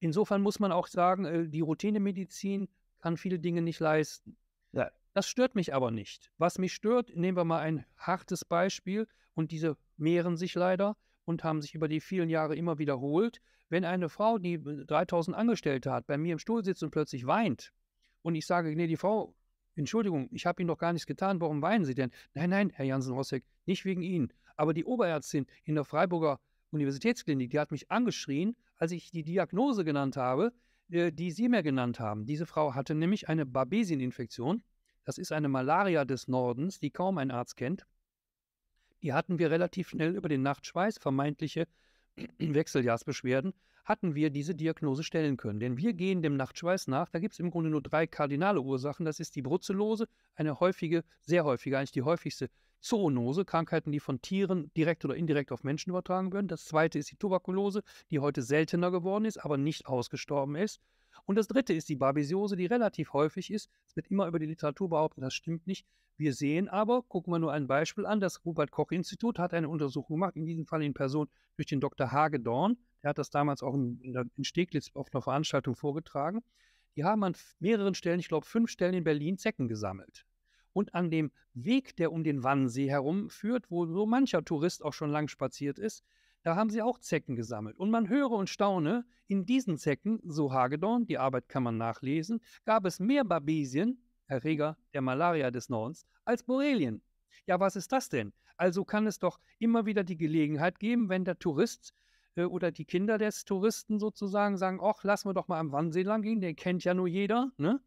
Insofern muss man auch sagen, äh, die Routinemedizin kann viele Dinge nicht leisten. Ja. Das stört mich aber nicht. Was mich stört, nehmen wir mal ein hartes Beispiel und diese mehren sich leider und haben sich über die vielen Jahre immer wiederholt. Wenn eine Frau, die 3000 äh, Angestellte hat, bei mir im Stuhl sitzt und plötzlich weint und ich sage, nee, die Frau, Entschuldigung, ich habe Ihnen doch gar nichts getan, warum weinen Sie denn? Nein, nein, Herr Jansen-Rossek, nicht wegen Ihnen. Aber die Oberärztin in der Freiburger Universitätsklinik, die hat mich angeschrien, als ich die Diagnose genannt habe, äh, die Sie mir genannt haben. Diese Frau hatte nämlich eine Babesin-Infektion das ist eine Malaria des Nordens, die kaum ein Arzt kennt. Die hatten wir relativ schnell über den Nachtschweiß, vermeintliche Wechseljahrsbeschwerden, hatten wir diese Diagnose stellen können. Denn wir gehen dem Nachtschweiß nach. Da gibt es im Grunde nur drei kardinale Ursachen. Das ist die Brutzellose, eine häufige, sehr häufige, eigentlich die häufigste Zoonose, Krankheiten, die von Tieren direkt oder indirekt auf Menschen übertragen werden. Das zweite ist die Tuberkulose, die heute seltener geworden ist, aber nicht ausgestorben ist. Und das dritte ist die Babesiose, die relativ häufig ist. Es wird immer über die Literatur behauptet, das stimmt nicht. Wir sehen aber, gucken wir nur ein Beispiel an, das Robert-Koch-Institut hat eine Untersuchung gemacht, in diesem Fall in Person durch den Dr. Hagedorn. Der hat das damals auch in, Steglitz auf einer Veranstaltung vorgetragen. Die haben an mehreren Stellen, ich glaube fünf Stellen in Berlin, Zecken gesammelt. Und an dem Weg, der um den Wannsee herumführt, wo so mancher Tourist auch schon lang spaziert ist, da haben sie auch Zecken gesammelt. Und man höre und staune, in diesen Zecken, so Hagedorn, die Arbeit kann man nachlesen, gab es mehr Babesien, Erreger der Malaria des Nordens, als Borrelien. Ja, was ist das denn? Also kann es doch immer wieder die Gelegenheit geben, wenn der Tourist äh, oder die Kinder des Touristen sozusagen sagen, ach, lassen wir doch mal am Wannsee lang gehen, den kennt ja nur jeder, ne?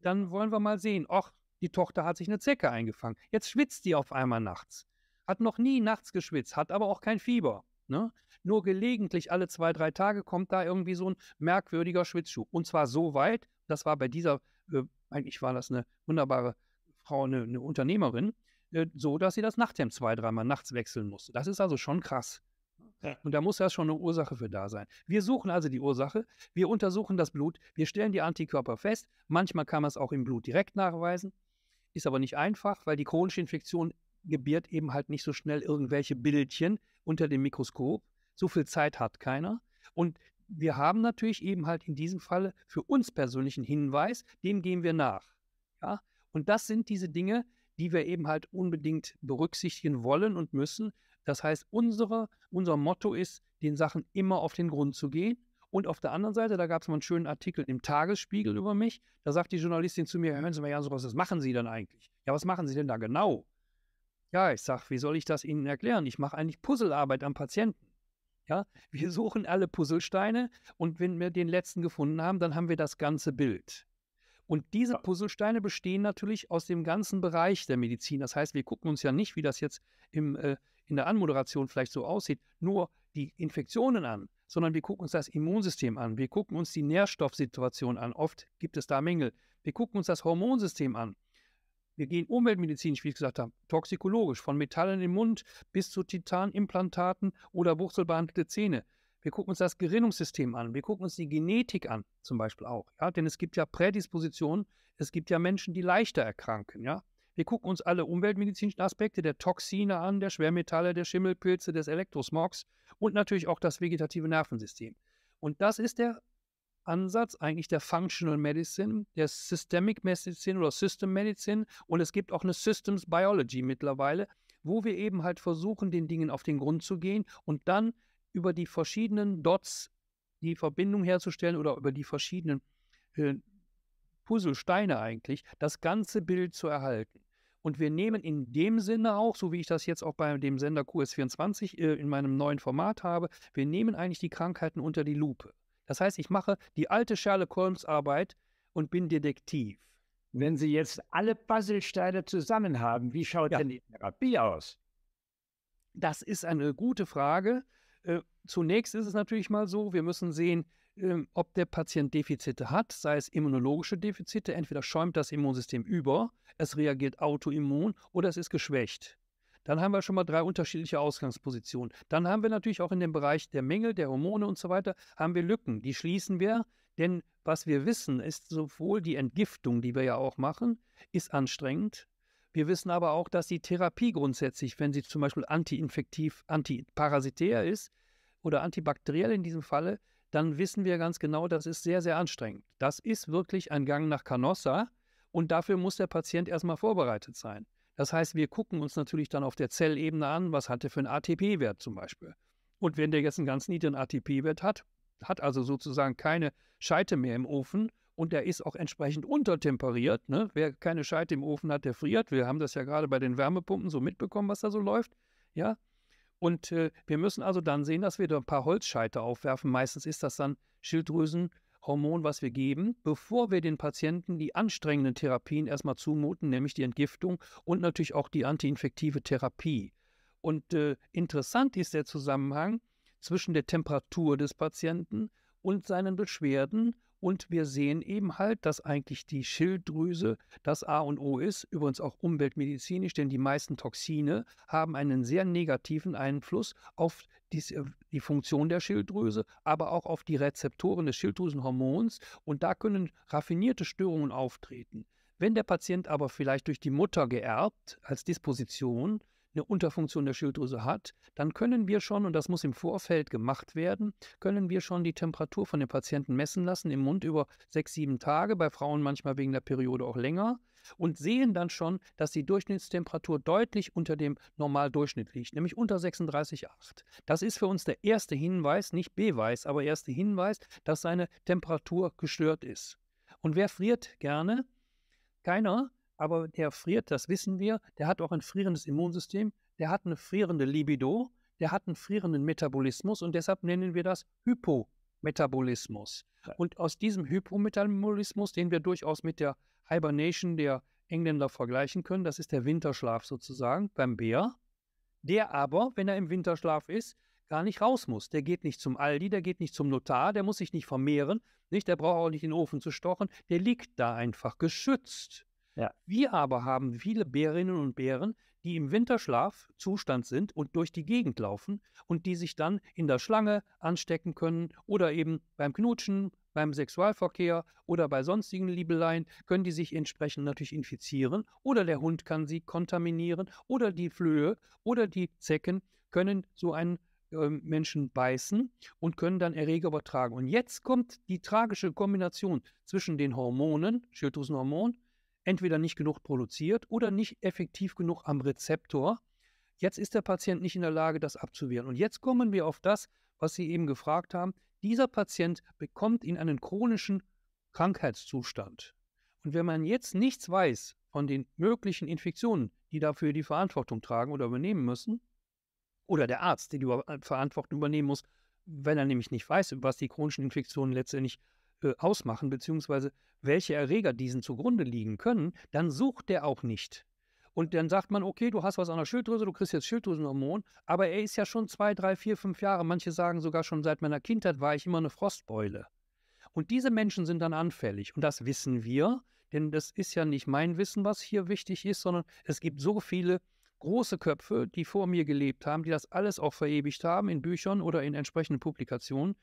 Dann wollen wir mal sehen, ach, die Tochter hat sich eine Zecke eingefangen. Jetzt schwitzt die auf einmal nachts. Hat noch nie nachts geschwitzt, hat aber auch kein Fieber. Ne? Nur gelegentlich alle zwei, drei Tage kommt da irgendwie so ein merkwürdiger Schwitzschuh. Und zwar so weit, das war bei dieser, äh, eigentlich war das eine wunderbare Frau, eine, eine Unternehmerin, äh, so, dass sie das Nachthemd zwei, dreimal nachts wechseln musste. Das ist also schon krass. Und da muss ja schon eine Ursache für da sein. Wir suchen also die Ursache, wir untersuchen das Blut, wir stellen die Antikörper fest. Manchmal kann man es auch im Blut direkt nachweisen, ist aber nicht einfach, weil die chronische Infektion gebiert eben halt nicht so schnell irgendwelche Bildchen unter dem Mikroskop. So viel Zeit hat keiner. Und wir haben natürlich eben halt in diesem Falle für uns persönlichen Hinweis, dem gehen wir nach. Ja? Und das sind diese Dinge, die wir eben halt unbedingt berücksichtigen wollen und müssen. Das heißt, unsere, unser Motto ist, den Sachen immer auf den Grund zu gehen. Und auf der anderen Seite, da gab es mal einen schönen Artikel im Tagesspiegel über mich. Da sagt die Journalistin zu mir, hören Sie mal, Jan, sowas, was machen Sie denn eigentlich? Ja, was machen Sie denn da genau? Ja, ich sage, wie soll ich das Ihnen erklären? Ich mache eigentlich Puzzlearbeit am Patienten. Ja, wir mhm. suchen alle Puzzlesteine und wenn wir den letzten gefunden haben, dann haben wir das ganze Bild. Und diese Puzzlesteine bestehen natürlich aus dem ganzen Bereich der Medizin. Das heißt, wir gucken uns ja nicht, wie das jetzt im, äh, in der Anmoderation vielleicht so aussieht, nur die Infektionen an, sondern wir gucken uns das Immunsystem an, wir gucken uns die Nährstoffsituation an. Oft gibt es da Mängel. Wir gucken uns das Hormonsystem an. Wir gehen umweltmedizinisch, wie ich gesagt habe, toxikologisch, von Metallen im Mund bis zu Titanimplantaten oder wurzelbehandelte Zähne. Wir gucken uns das Gerinnungssystem an. Wir gucken uns die Genetik an, zum Beispiel auch. Ja? Denn es gibt ja Prädispositionen. Es gibt ja Menschen, die leichter erkranken. Ja? Wir gucken uns alle umweltmedizinischen Aspekte der Toxine an, der Schwermetalle, der Schimmelpilze, des Elektrosmogs und natürlich auch das vegetative Nervensystem. Und das ist der Ansatz, eigentlich der Functional Medicine, der Systemic Medicine oder System Medicine. Und es gibt auch eine Systems Biology mittlerweile, wo wir eben halt versuchen, den Dingen auf den Grund zu gehen und dann über die verschiedenen Dots die Verbindung herzustellen oder über die verschiedenen äh, Puzzlesteine eigentlich, das ganze Bild zu erhalten. Und wir nehmen in dem Sinne auch, so wie ich das jetzt auch bei dem Sender QS24 äh, in meinem neuen Format habe, wir nehmen eigentlich die Krankheiten unter die Lupe. Das heißt, ich mache die alte Sherlock Holmes Arbeit und bin Detektiv. Wenn Sie jetzt alle Puzzlesteine zusammen haben, wie schaut ja. denn die Therapie aus? Das ist eine gute Frage. Äh, zunächst ist es natürlich mal so, wir müssen sehen, ähm, ob der Patient Defizite hat, sei es immunologische Defizite, entweder schäumt das Immunsystem über, es reagiert autoimmun oder es ist geschwächt. Dann haben wir schon mal drei unterschiedliche Ausgangspositionen. Dann haben wir natürlich auch in dem Bereich der Mängel, der Hormone und so weiter, haben wir Lücken. Die schließen wir, denn was wir wissen, ist sowohl die Entgiftung, die wir ja auch machen, ist anstrengend. Wir wissen aber auch, dass die Therapie grundsätzlich, wenn sie zum Beispiel antiinfektiv, antiparasitär ist oder antibakteriell in diesem Falle, dann wissen wir ganz genau, das ist sehr, sehr anstrengend. Das ist wirklich ein Gang nach Canossa und dafür muss der Patient erstmal vorbereitet sein. Das heißt, wir gucken uns natürlich dann auf der Zellebene an, was hat der für einen ATP-Wert zum Beispiel. Und wenn der jetzt einen ganz niedrigen ATP-Wert hat, hat also sozusagen keine Scheite mehr im Ofen und der ist auch entsprechend untertemperiert. Ne? Wer keine Scheite im Ofen hat, der friert. Wir haben das ja gerade bei den Wärmepumpen so mitbekommen, was da so läuft. Ja, und äh, wir müssen also dann sehen, dass wir da ein paar Holzscheite aufwerfen. Meistens ist das dann Schilddrüsen, Hormon, was wir geben, bevor wir den Patienten die anstrengenden Therapien erstmal zumuten, nämlich die Entgiftung und natürlich auch die antiinfektive Therapie. Und äh, interessant ist der Zusammenhang zwischen der Temperatur des Patienten und seinen Beschwerden und wir sehen eben halt, dass eigentlich die Schilddrüse das A und O ist, übrigens auch umweltmedizinisch, denn die meisten Toxine haben einen sehr negativen Einfluss auf äh, die Funktion der Schilddrüse, aber auch auf die Rezeptoren des Schilddrüsenhormons. Und da können raffinierte Störungen auftreten. Wenn der Patient aber vielleicht durch die Mutter geerbt als Disposition eine Unterfunktion der Schilddrüse hat, dann können wir schon, und das muss im Vorfeld gemacht werden, können wir schon die Temperatur von dem Patienten messen lassen, im Mund über sechs, sieben Tage, bei Frauen manchmal wegen der Periode auch länger, und sehen dann schon, dass die Durchschnittstemperatur deutlich unter dem Normaldurchschnitt liegt, nämlich unter 36,8. Das ist für uns der erste Hinweis, nicht Beweis, aber erste Hinweis, dass seine Temperatur gestört ist. Und wer friert gerne? Keiner aber der friert, das wissen wir. Der hat auch ein frierendes Immunsystem, der hat eine frierende Libido, der hat einen frierenden Metabolismus und deshalb nennen wir das Hypometabolismus. Und aus diesem Hypometabolismus, den wir durchaus mit der Hibernation der Engländer vergleichen können, das ist der Winterschlaf sozusagen beim Bär, der aber, wenn er im Winterschlaf ist, gar nicht raus muss. Der geht nicht zum Aldi, der geht nicht zum Notar, der muss sich nicht vermehren, nicht, der braucht auch nicht in den Ofen zu stochen, der liegt da einfach geschützt. Ja. Wir aber haben viele Bärinnen und Bären, die im Winterschlafzustand sind und durch die Gegend laufen und die sich dann in der Schlange anstecken können oder eben beim Knutschen, beim Sexualverkehr oder bei sonstigen Liebeleien können die sich entsprechend natürlich infizieren oder der Hund kann sie kontaminieren oder die Flöhe oder die Zecken können so einen äh, Menschen beißen und können dann Erreger übertragen. Und jetzt kommt die tragische Kombination zwischen den Hormonen, Schilddrüsenhormon, entweder nicht genug produziert oder nicht effektiv genug am Rezeptor. Jetzt ist der Patient nicht in der Lage, das abzuwehren. Und jetzt kommen wir auf das, was Sie eben gefragt haben. Dieser Patient bekommt in einen chronischen Krankheitszustand. Und wenn man jetzt nichts weiß von den möglichen Infektionen, die dafür die Verantwortung tragen oder übernehmen müssen, oder der Arzt, der die äh, Verantwortung übernehmen muss, wenn er nämlich nicht weiß, was die chronischen Infektionen letztendlich äh, ausmachen, beziehungsweise welche Erreger diesen zugrunde liegen können, dann sucht der auch nicht. Und dann sagt man, okay, du hast was an der Schilddrüse, du kriegst jetzt Schilddrüsenhormon, aber er ist ja schon zwei, drei, vier, fünf Jahre, manche sagen sogar schon seit meiner Kindheit war ich immer eine Frostbeule. Und diese Menschen sind dann anfällig. Und das wissen wir, denn das ist ja nicht mein Wissen, was hier wichtig ist, sondern es gibt so viele große Köpfe, die vor mir gelebt haben, die das alles auch verewigt haben in Büchern oder in entsprechenden Publikationen.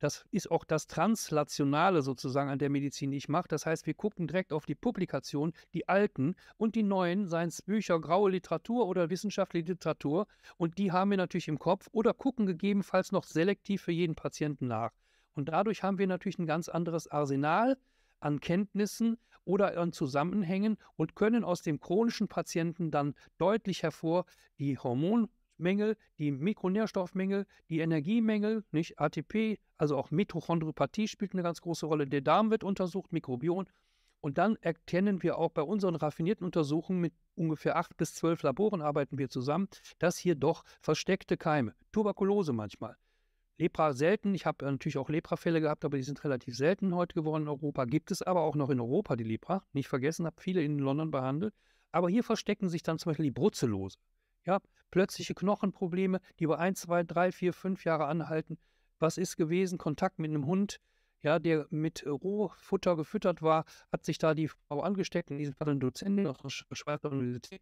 Das ist auch das Translationale sozusagen an der Medizin, die ich mache. Das heißt, wir gucken direkt auf die Publikation, die alten und die neuen, seien es Bücher, graue Literatur oder wissenschaftliche Literatur. Und die haben wir natürlich im Kopf oder gucken gegebenenfalls noch selektiv für jeden Patienten nach. Und dadurch haben wir natürlich ein ganz anderes Arsenal an Kenntnissen oder an Zusammenhängen und können aus dem chronischen Patienten dann deutlich hervor die Hormon- Nährstoffmängel, die Mikronährstoffmängel, die Energiemängel, nicht ATP, also auch Mitochondriopathie spielt eine ganz große Rolle. Der Darm wird untersucht, Mikrobiom. Und dann erkennen wir auch bei unseren raffinierten Untersuchungen mit ungefähr acht bis zwölf Laboren arbeiten wir zusammen, dass hier doch versteckte Keime, Tuberkulose manchmal, Lepra selten. Ich habe äh, natürlich auch Leprafälle gehabt, aber die sind relativ selten heute geworden in Europa. Gibt es aber auch noch in Europa die Lepra. Nicht vergessen, habe viele in London behandelt. Aber hier verstecken sich dann zum Beispiel die Brutzellose. Ja, plötzliche Knochenprobleme, die über ein, zwei, drei, vier, fünf Jahre anhalten. Was ist gewesen? Kontakt mit einem Hund, ja, der mit äh, Rohfutter gefüttert war, hat sich da die Frau angesteckt, in diesem Fall ein Dozent aus der Schweizer Universität,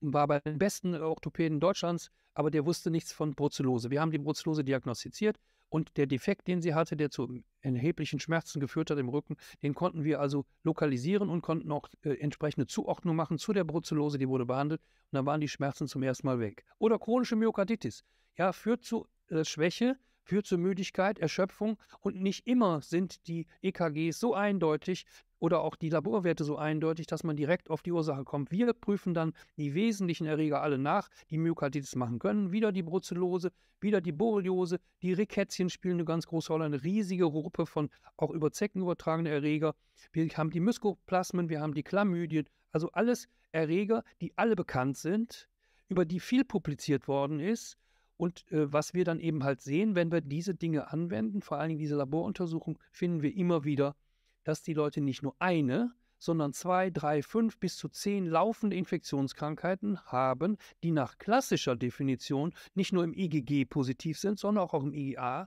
war bei den besten Orthopäden Deutschlands, aber der wusste nichts von Brucellose. Wir haben die Brucellose diagnostiziert, und der Defekt, den sie hatte, der zu erheblichen Schmerzen geführt hat im Rücken, den konnten wir also lokalisieren und konnten auch äh, entsprechende Zuordnung machen zu der Brucellose, die wurde behandelt. Und dann waren die Schmerzen zum ersten Mal weg. Oder chronische Myokarditis. Ja, führt zu äh, Schwäche führt zu Müdigkeit, Erschöpfung und nicht immer sind die EKGs so eindeutig oder auch die Laborwerte so eindeutig, dass man direkt auf die Ursache kommt. Wir prüfen dann die wesentlichen Erreger alle nach, die Myokarditis machen können, wieder die Brucellose, wieder die Borreliose, die Rickhettchen spielen eine ganz große Rolle, eine riesige Gruppe von auch über Zecken übertragenen Erreger. Wir haben die Myskoplasmen, wir haben die Chlamydien, also alles Erreger, die alle bekannt sind, über die viel publiziert worden ist und äh, was wir dann eben halt sehen, wenn wir diese Dinge anwenden, vor allen Dingen diese Laboruntersuchung, finden wir immer wieder, dass die Leute nicht nur eine, sondern zwei, drei, fünf bis zu zehn laufende Infektionskrankheiten haben, die nach klassischer Definition nicht nur im IgG e positiv sind, sondern auch, auch im IgA e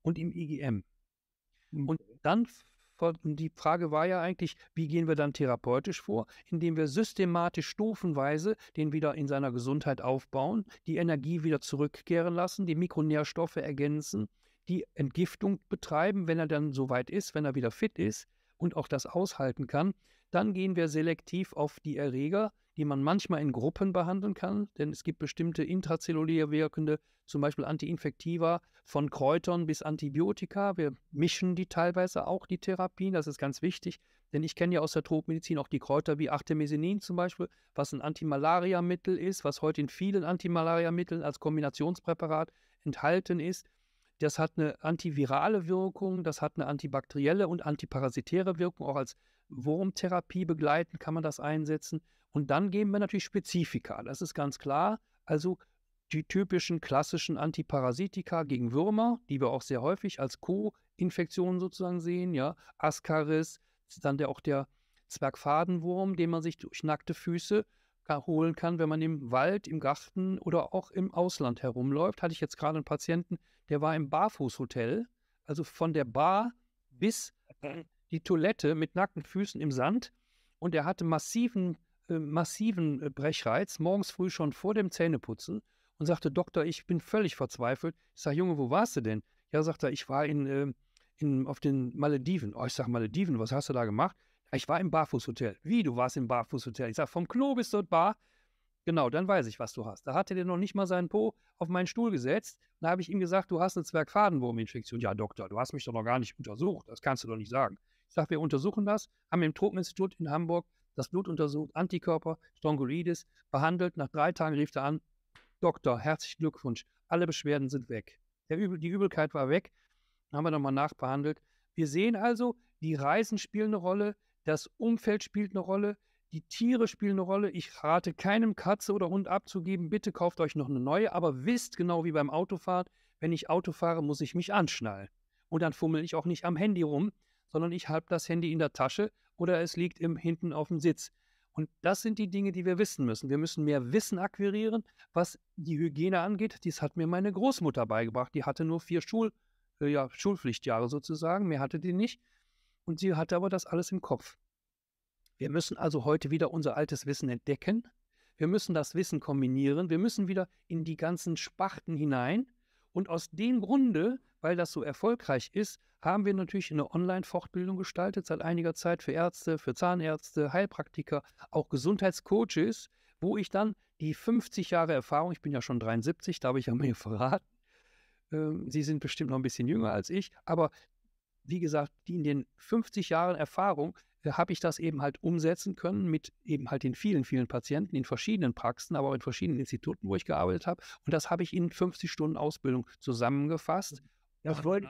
und im IgM. E und dann die Frage war ja eigentlich, wie gehen wir dann therapeutisch vor, indem wir systematisch stufenweise den wieder in seiner Gesundheit aufbauen, die Energie wieder zurückkehren lassen, die Mikronährstoffe ergänzen, die Entgiftung betreiben, wenn er dann soweit ist, wenn er wieder fit ist und auch das aushalten kann. Dann gehen wir selektiv auf die Erreger, die man manchmal in Gruppen behandeln kann, denn es gibt bestimmte intrazellulär wirkende, zum Beispiel Antiinfektiva von Kräutern bis Antibiotika. Wir mischen die teilweise auch, die Therapien, das ist ganz wichtig, denn ich kenne ja aus der Tropmedizin auch die Kräuter wie Artemisinin zum Beispiel, was ein Antimalariamittel ist, was heute in vielen Antimalariamitteln als Kombinationspräparat enthalten ist. Das hat eine antivirale Wirkung, das hat eine antibakterielle und antiparasitäre Wirkung. Auch als Wurmtherapie begleiten kann man das einsetzen. Und dann geben wir natürlich Spezifika, das ist ganz klar. Also die typischen klassischen Antiparasitika gegen Würmer, die wir auch sehr häufig als Co-Infektionen sozusagen sehen, ja, Ascaris, dann der, auch der Zwergfadenwurm, den man sich durch nackte Füße holen kann, wenn man im Wald, im Garten oder auch im Ausland herumläuft. Hatte ich jetzt gerade einen Patienten, der war im Barfußhotel, also von der Bar bis mhm. die Toilette mit nackten Füßen im Sand und er hatte massiven äh, massiven äh, Brechreiz, morgens früh schon vor dem Zähneputzen und sagte, Doktor, ich bin völlig verzweifelt. Ich sage, Junge, wo warst du denn? Ja, sagt er, ich war in, ähm, in, auf den Malediven. Oh, ich sage, Malediven, was hast du da gemacht? Ich war im Barfußhotel. Wie, du warst im Barfußhotel? Ich sage, vom Klo bis dort Bar. Genau, dann weiß ich, was du hast. Da hatte der noch nicht mal seinen Po auf meinen Stuhl gesetzt. Da habe ich ihm gesagt, du hast eine Zwergfadenwurminfektion. Ja, Doktor, du hast mich doch noch gar nicht untersucht. Das kannst du doch nicht sagen. Ich sage, wir untersuchen das. Haben im Tropeninstitut in Hamburg das Blut untersucht, Antikörper, Strongylitis, behandelt. Nach drei Tagen rief er an, Doktor, herzlichen Glückwunsch, alle Beschwerden sind weg. Übel, die Übelkeit war weg, haben wir nochmal nachbehandelt. Wir sehen also, die Reisen spielen eine Rolle, das Umfeld spielt eine Rolle, die Tiere spielen eine Rolle. Ich rate keinem Katze oder Hund abzugeben, bitte kauft euch noch eine neue, aber wisst genau wie beim Autofahren, wenn ich Auto fahre, muss ich mich anschnallen. Und dann fummel ich auch nicht am Handy rum, sondern ich halte das Handy in der Tasche oder es liegt im, hinten auf dem Sitz. Und das sind die Dinge, die wir wissen müssen. Wir müssen mehr Wissen akquirieren, was die Hygiene angeht. Dies hat mir meine Großmutter beigebracht. Die hatte nur vier Schul, äh, ja, Schulpflichtjahre sozusagen. Mehr hatte die nicht. Und sie hatte aber das alles im Kopf. Wir müssen also heute wieder unser altes Wissen entdecken. Wir müssen das Wissen kombinieren. Wir müssen wieder in die ganzen Spachten hinein und aus dem Grunde, weil das so erfolgreich ist, haben wir natürlich eine Online-Fortbildung gestaltet seit einiger Zeit für Ärzte, für Zahnärzte, Heilpraktiker, auch Gesundheitscoaches, wo ich dann die 50 Jahre Erfahrung, ich bin ja schon 73, da habe ich ja mir verraten, ähm, Sie sind bestimmt noch ein bisschen jünger als ich, aber wie gesagt, die in den 50 Jahren Erfahrung habe ich das eben halt umsetzen können mit eben halt den vielen, vielen Patienten in verschiedenen Praxen, aber auch in verschiedenen Instituten, wo ich gearbeitet habe. Und das habe ich in 50 Stunden Ausbildung zusammengefasst. Das wollte,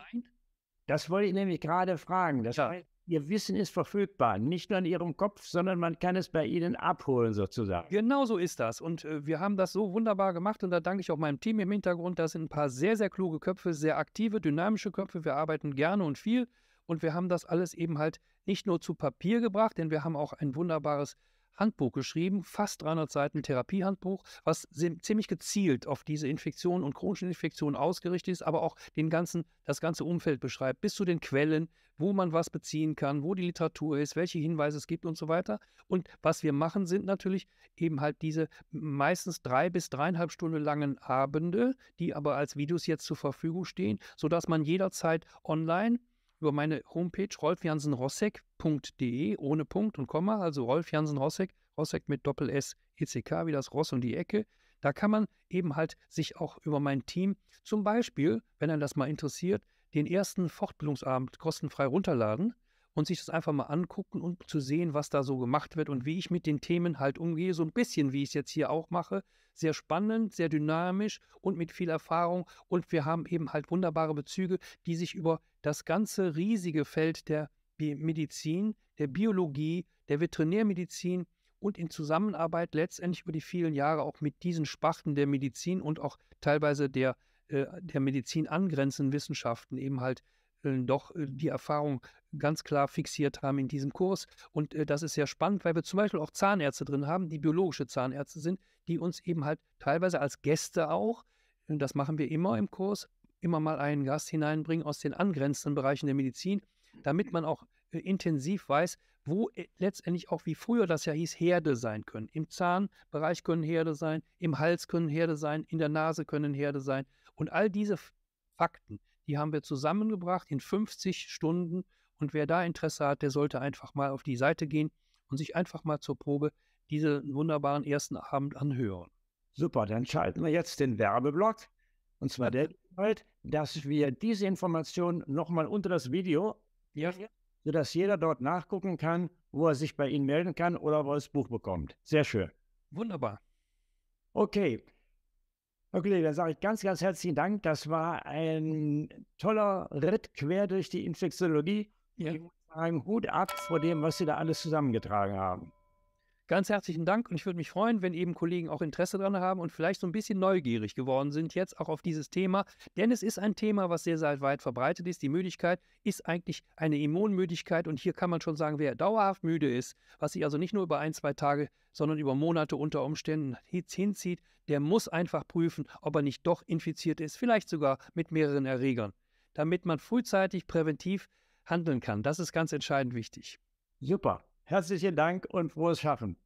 das wollte ich nämlich gerade fragen. Das ja. Ihr Wissen ist verfügbar, nicht nur in Ihrem Kopf, sondern man kann es bei Ihnen abholen sozusagen. Genau so ist das. Und äh, wir haben das so wunderbar gemacht und da danke ich auch meinem Team im Hintergrund. Da sind ein paar sehr, sehr kluge Köpfe, sehr aktive, dynamische Köpfe. Wir arbeiten gerne und viel und wir haben das alles eben halt nicht nur zu Papier gebracht, denn wir haben auch ein wunderbares Handbuch geschrieben, fast 300 Seiten Therapiehandbuch, was ziemlich gezielt auf diese Infektionen und chronischen Infektionen ausgerichtet ist, aber auch den ganzen, das ganze Umfeld beschreibt, bis zu den Quellen, wo man was beziehen kann, wo die Literatur ist, welche Hinweise es gibt und so weiter. Und was wir machen, sind natürlich eben halt diese meistens drei bis dreieinhalb Stunden langen Abende, die aber als Videos jetzt zur Verfügung stehen, sodass man jederzeit online über meine Homepage rolfjansenrossek.de ohne Punkt und Komma, also Rolf Jansen Rossek, Rossek mit Doppel S ECK wie das Ross und die Ecke. Da kann man eben halt sich auch über mein Team zum Beispiel, wenn einen das mal interessiert, den ersten Fortbildungsabend kostenfrei runterladen und sich das einfach mal angucken und zu sehen, was da so gemacht wird und wie ich mit den Themen halt umgehe. So ein bisschen, wie ich es jetzt hier auch mache. Sehr spannend, sehr dynamisch und mit viel Erfahrung. Und wir haben eben halt wunderbare Bezüge, die sich über das ganze riesige Feld der Medizin, der Biologie, der Veterinärmedizin und in Zusammenarbeit letztendlich über die vielen Jahre auch mit diesen Sparten der Medizin und auch teilweise der, äh, der Medizin angrenzenden Wissenschaften eben halt doch äh, die Erfahrung ganz klar fixiert haben in diesem Kurs. Und äh, das ist sehr spannend, weil wir zum Beispiel auch Zahnärzte drin haben, die biologische Zahnärzte sind, die uns eben halt teilweise als Gäste auch, das machen wir immer im Kurs, immer mal einen Gast hineinbringen aus den angrenzenden Bereichen der Medizin, damit man auch äh, intensiv weiß, wo letztendlich auch wie früher das ja hieß, Herde sein können. Im Zahnbereich können Herde sein, im Hals können Herde sein, in der Nase können Herde sein. Und all diese Fakten, die haben wir zusammengebracht in 50 Stunden. Und wer da Interesse hat, der sollte einfach mal auf die Seite gehen und sich einfach mal zur Probe diesen wunderbaren ersten Abend anhören. Super, dann schalten wir jetzt den Werbeblock. Und zwar der halt, dass wir diese Information nochmal unter das Video, ja. sodass jeder dort nachgucken kann, wo er sich bei Ihnen melden kann oder wo er das Buch bekommt. Sehr schön. Wunderbar. Okay, Okay, dann sage ich ganz, ganz herzlichen Dank. Das war ein toller Ritt quer durch die Infektiologie. Ja. Ich muss sagen, Hut ab vor dem, was Sie da alles zusammengetragen haben. Ganz herzlichen Dank und ich würde mich freuen, wenn eben Kollegen auch Interesse daran haben und vielleicht so ein bisschen neugierig geworden sind jetzt auch auf dieses Thema. Denn es ist ein Thema, was sehr, sehr weit verbreitet ist. Die Müdigkeit ist eigentlich eine Immunmüdigkeit und hier kann man schon sagen, wer dauerhaft müde ist, was sich also nicht nur über ein, zwei Tage, sondern über Monate unter Umständen hinzieht, der muss einfach prüfen, ob er nicht doch infiziert ist, vielleicht sogar mit mehreren Erregern, damit man frühzeitig präventiv handeln kann. Das ist ganz entscheidend wichtig. Super. Herzlichen Dank und frohes Schaffen.